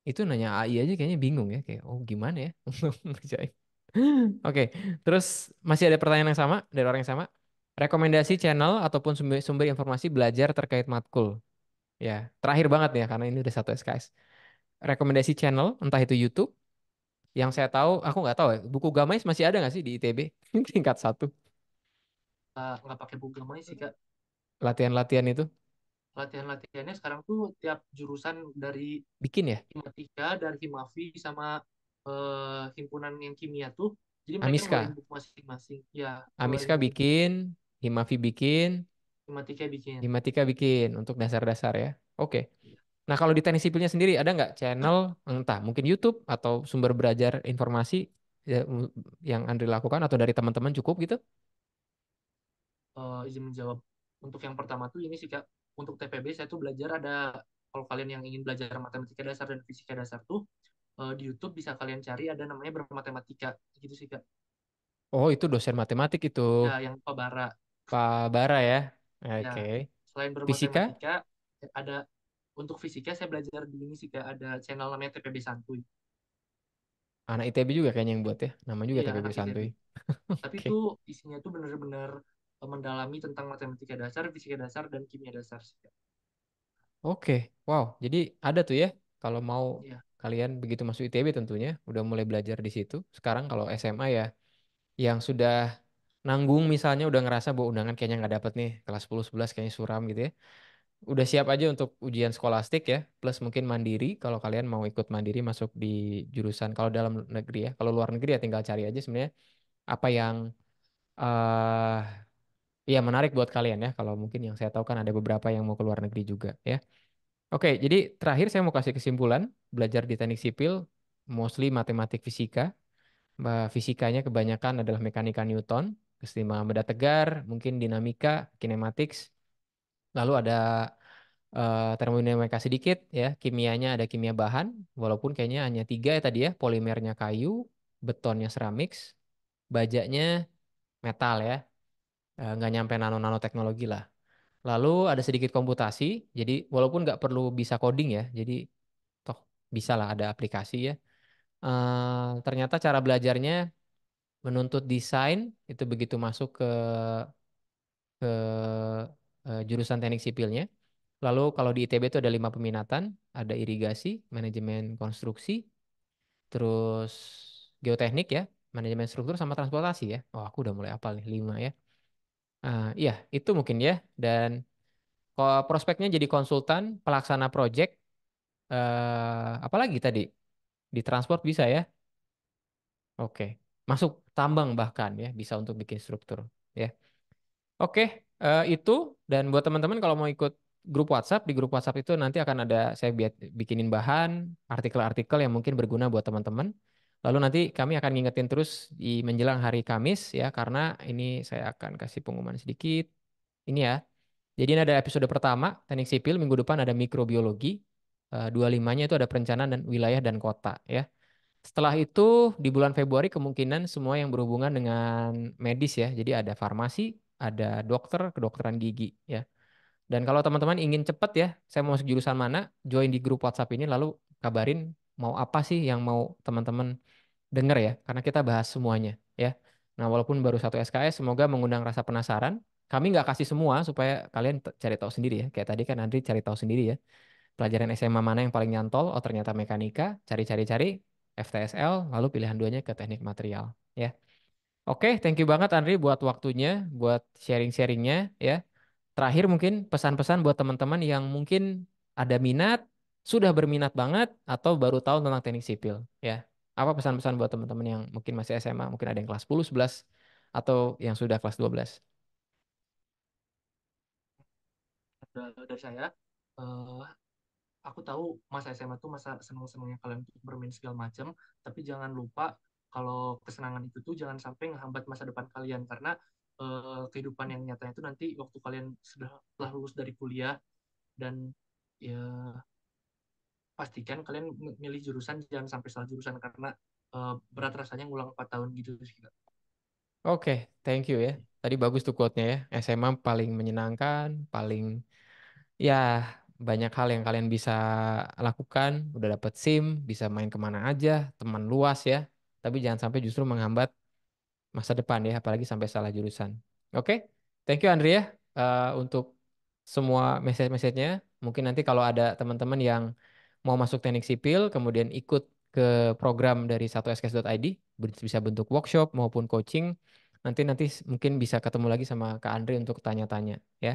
Itu nanya AI aja kayaknya bingung ya, kayak oh gimana ya ngerjain. Oke, terus masih ada pertanyaan yang sama dari orang yang sama. Rekomendasi channel ataupun sumber, sumber informasi belajar terkait matkul. Ya, terakhir banget ya karena ini udah satu SKS. Rekomendasi channel, entah itu YouTube, yang saya tahu aku nggak tahu ya buku gamais masih ada nggak sih di itb tingkat satu eh, nggak uh, pakai buku gamais sih kak latihan-latihan itu latihan-latihannya sekarang tuh tiap jurusan dari bikin ya matematika dari himafi sama uh, himpunan yang kimia tuh jadi mereka buku masing-masing ya Amiska bikin himafi bikin himatika bikin himatika bikin untuk dasar-dasar ya oke okay. Nah, kalau di teknik sipilnya sendiri ada nggak channel entah mungkin YouTube atau sumber belajar informasi ya, yang Andri lakukan atau dari teman-teman cukup gitu? Uh, izin menjawab. Untuk yang pertama tuh ini sih Kak, untuk TPB saya tuh belajar ada kalau kalian yang ingin belajar matematika dasar dan fisika dasar tuh uh, di YouTube bisa kalian cari ada namanya bermatematika gitu sih Kak. Oh, itu dosen matematik itu. Ya, yang Pak Bara. Pak Bara ya. ya. Oke. Okay. Ya, selain bermatematika fisika? ada untuk fisika saya belajar di ini sih ada channel namanya TPB Santuy anak ITB juga kayaknya yang buat ya nama juga iya, TPB Santuy tapi okay. itu isinya tuh benar-benar e, mendalami tentang matematika dasar fisika dasar dan kimia dasar sih oke okay. wow jadi ada tuh ya kalau mau iya. kalian begitu masuk ITB tentunya udah mulai belajar di situ sekarang kalau SMA ya yang sudah nanggung misalnya udah ngerasa bahwa undangan kayaknya nggak dapet nih kelas 10 11 kayaknya suram gitu ya udah siap aja untuk ujian skolastik ya, plus mungkin mandiri kalau kalian mau ikut mandiri masuk di jurusan kalau dalam negeri ya. Kalau luar negeri ya tinggal cari aja sebenarnya apa yang uh, ya menarik buat kalian ya. Kalau mungkin yang saya tahu kan ada beberapa yang mau ke luar negeri juga ya. Oke, jadi terakhir saya mau kasih kesimpulan belajar di teknik sipil mostly matematik fisika. Fisikanya kebanyakan adalah mekanika Newton, keseimbangan beda tegar, mungkin dinamika, kinematik lalu ada uh, eh, termodinamika sedikit ya kimianya ada kimia bahan walaupun kayaknya hanya tiga ya tadi ya polimernya kayu betonnya seramik bajaknya metal ya eh, nggak nyampe nano nanoteknologi lah lalu ada sedikit komputasi jadi walaupun nggak perlu bisa coding ya jadi toh bisa lah ada aplikasi ya uh, ternyata cara belajarnya menuntut desain itu begitu masuk ke ke Eh, jurusan teknik sipilnya. Lalu kalau di ITB itu ada lima peminatan, ada irigasi, manajemen konstruksi, terus geoteknik ya, manajemen struktur sama transportasi ya. Oh aku udah mulai apal nih lima ya. Uh, iya itu mungkin ya dan prospeknya jadi konsultan, pelaksana proyek, uh, eh, apalagi tadi di transport bisa ya. Oke, masuk tambang bahkan ya bisa untuk bikin struktur ya. Oke, uh, itu dan buat teman-teman kalau mau ikut grup WhatsApp di grup WhatsApp itu nanti akan ada saya bikinin bahan artikel-artikel yang mungkin berguna buat teman-teman. Lalu nanti kami akan ngingetin terus di menjelang hari Kamis ya karena ini saya akan kasih pengumuman sedikit. Ini ya. Jadi ini ada episode pertama teknik sipil minggu depan ada mikrobiologi. Uh, eh, limanya itu ada perencanaan dan wilayah dan kota ya. Setelah itu di bulan Februari kemungkinan semua yang berhubungan dengan medis ya. Jadi ada farmasi, ada dokter, kedokteran gigi ya. Dan kalau teman-teman ingin cepat ya, saya mau masuk jurusan mana, join di grup WhatsApp ini lalu kabarin mau apa sih yang mau teman-teman dengar ya, karena kita bahas semuanya ya. Nah walaupun baru satu SKS, semoga mengundang rasa penasaran. Kami nggak kasih semua supaya kalian cari tahu sendiri ya. Kayak tadi kan Andri cari tahu sendiri ya. Pelajaran SMA mana yang paling nyantol, oh ternyata mekanika, cari-cari-cari, FTSL, lalu pilihan duanya ke teknik material. ya. Oke, thank you banget Andri buat waktunya, buat sharing-sharingnya ya. Terakhir mungkin pesan-pesan buat teman-teman yang mungkin ada minat, sudah berminat banget atau baru tahu tentang teknik sipil ya. Apa pesan-pesan buat teman-teman yang mungkin masih SMA, mungkin ada yang kelas 10, 11 atau yang sudah kelas 12? Dari saya, uh, aku tahu masa SMA tuh masa seneng-senengnya kalian bermain segala macam, tapi jangan lupa kalau kesenangan itu tuh jangan sampai menghambat masa depan kalian karena uh, kehidupan yang nyata itu nanti waktu kalian sudah telah lulus dari kuliah dan ya pastikan kalian milih jurusan jangan sampai salah jurusan karena uh, berat rasanya ngulang 4 tahun gitu sih Oke, okay, thank you ya. Tadi bagus tuh quote-nya ya. SMA paling menyenangkan, paling ya banyak hal yang kalian bisa lakukan. Udah dapet SIM, bisa main kemana aja, teman luas ya tapi jangan sampai justru menghambat masa depan ya, apalagi sampai salah jurusan. Oke, okay? thank you Andrea ya, uh, eh, untuk semua message nya Mungkin nanti kalau ada teman-teman yang mau masuk teknik sipil, kemudian ikut ke program dari satu sks.id bisa bentuk workshop maupun coaching, nanti nanti mungkin bisa ketemu lagi sama Kak Andre untuk tanya-tanya ya.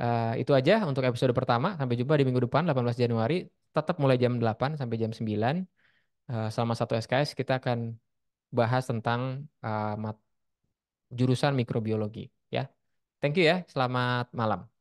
Uh, itu aja untuk episode pertama. Sampai jumpa di minggu depan 18 Januari. Tetap mulai jam 8 sampai jam 9. Eh, selama satu SKS kita akan bahas tentang uh, jurusan mikrobiologi ya. Thank you ya. Selamat malam.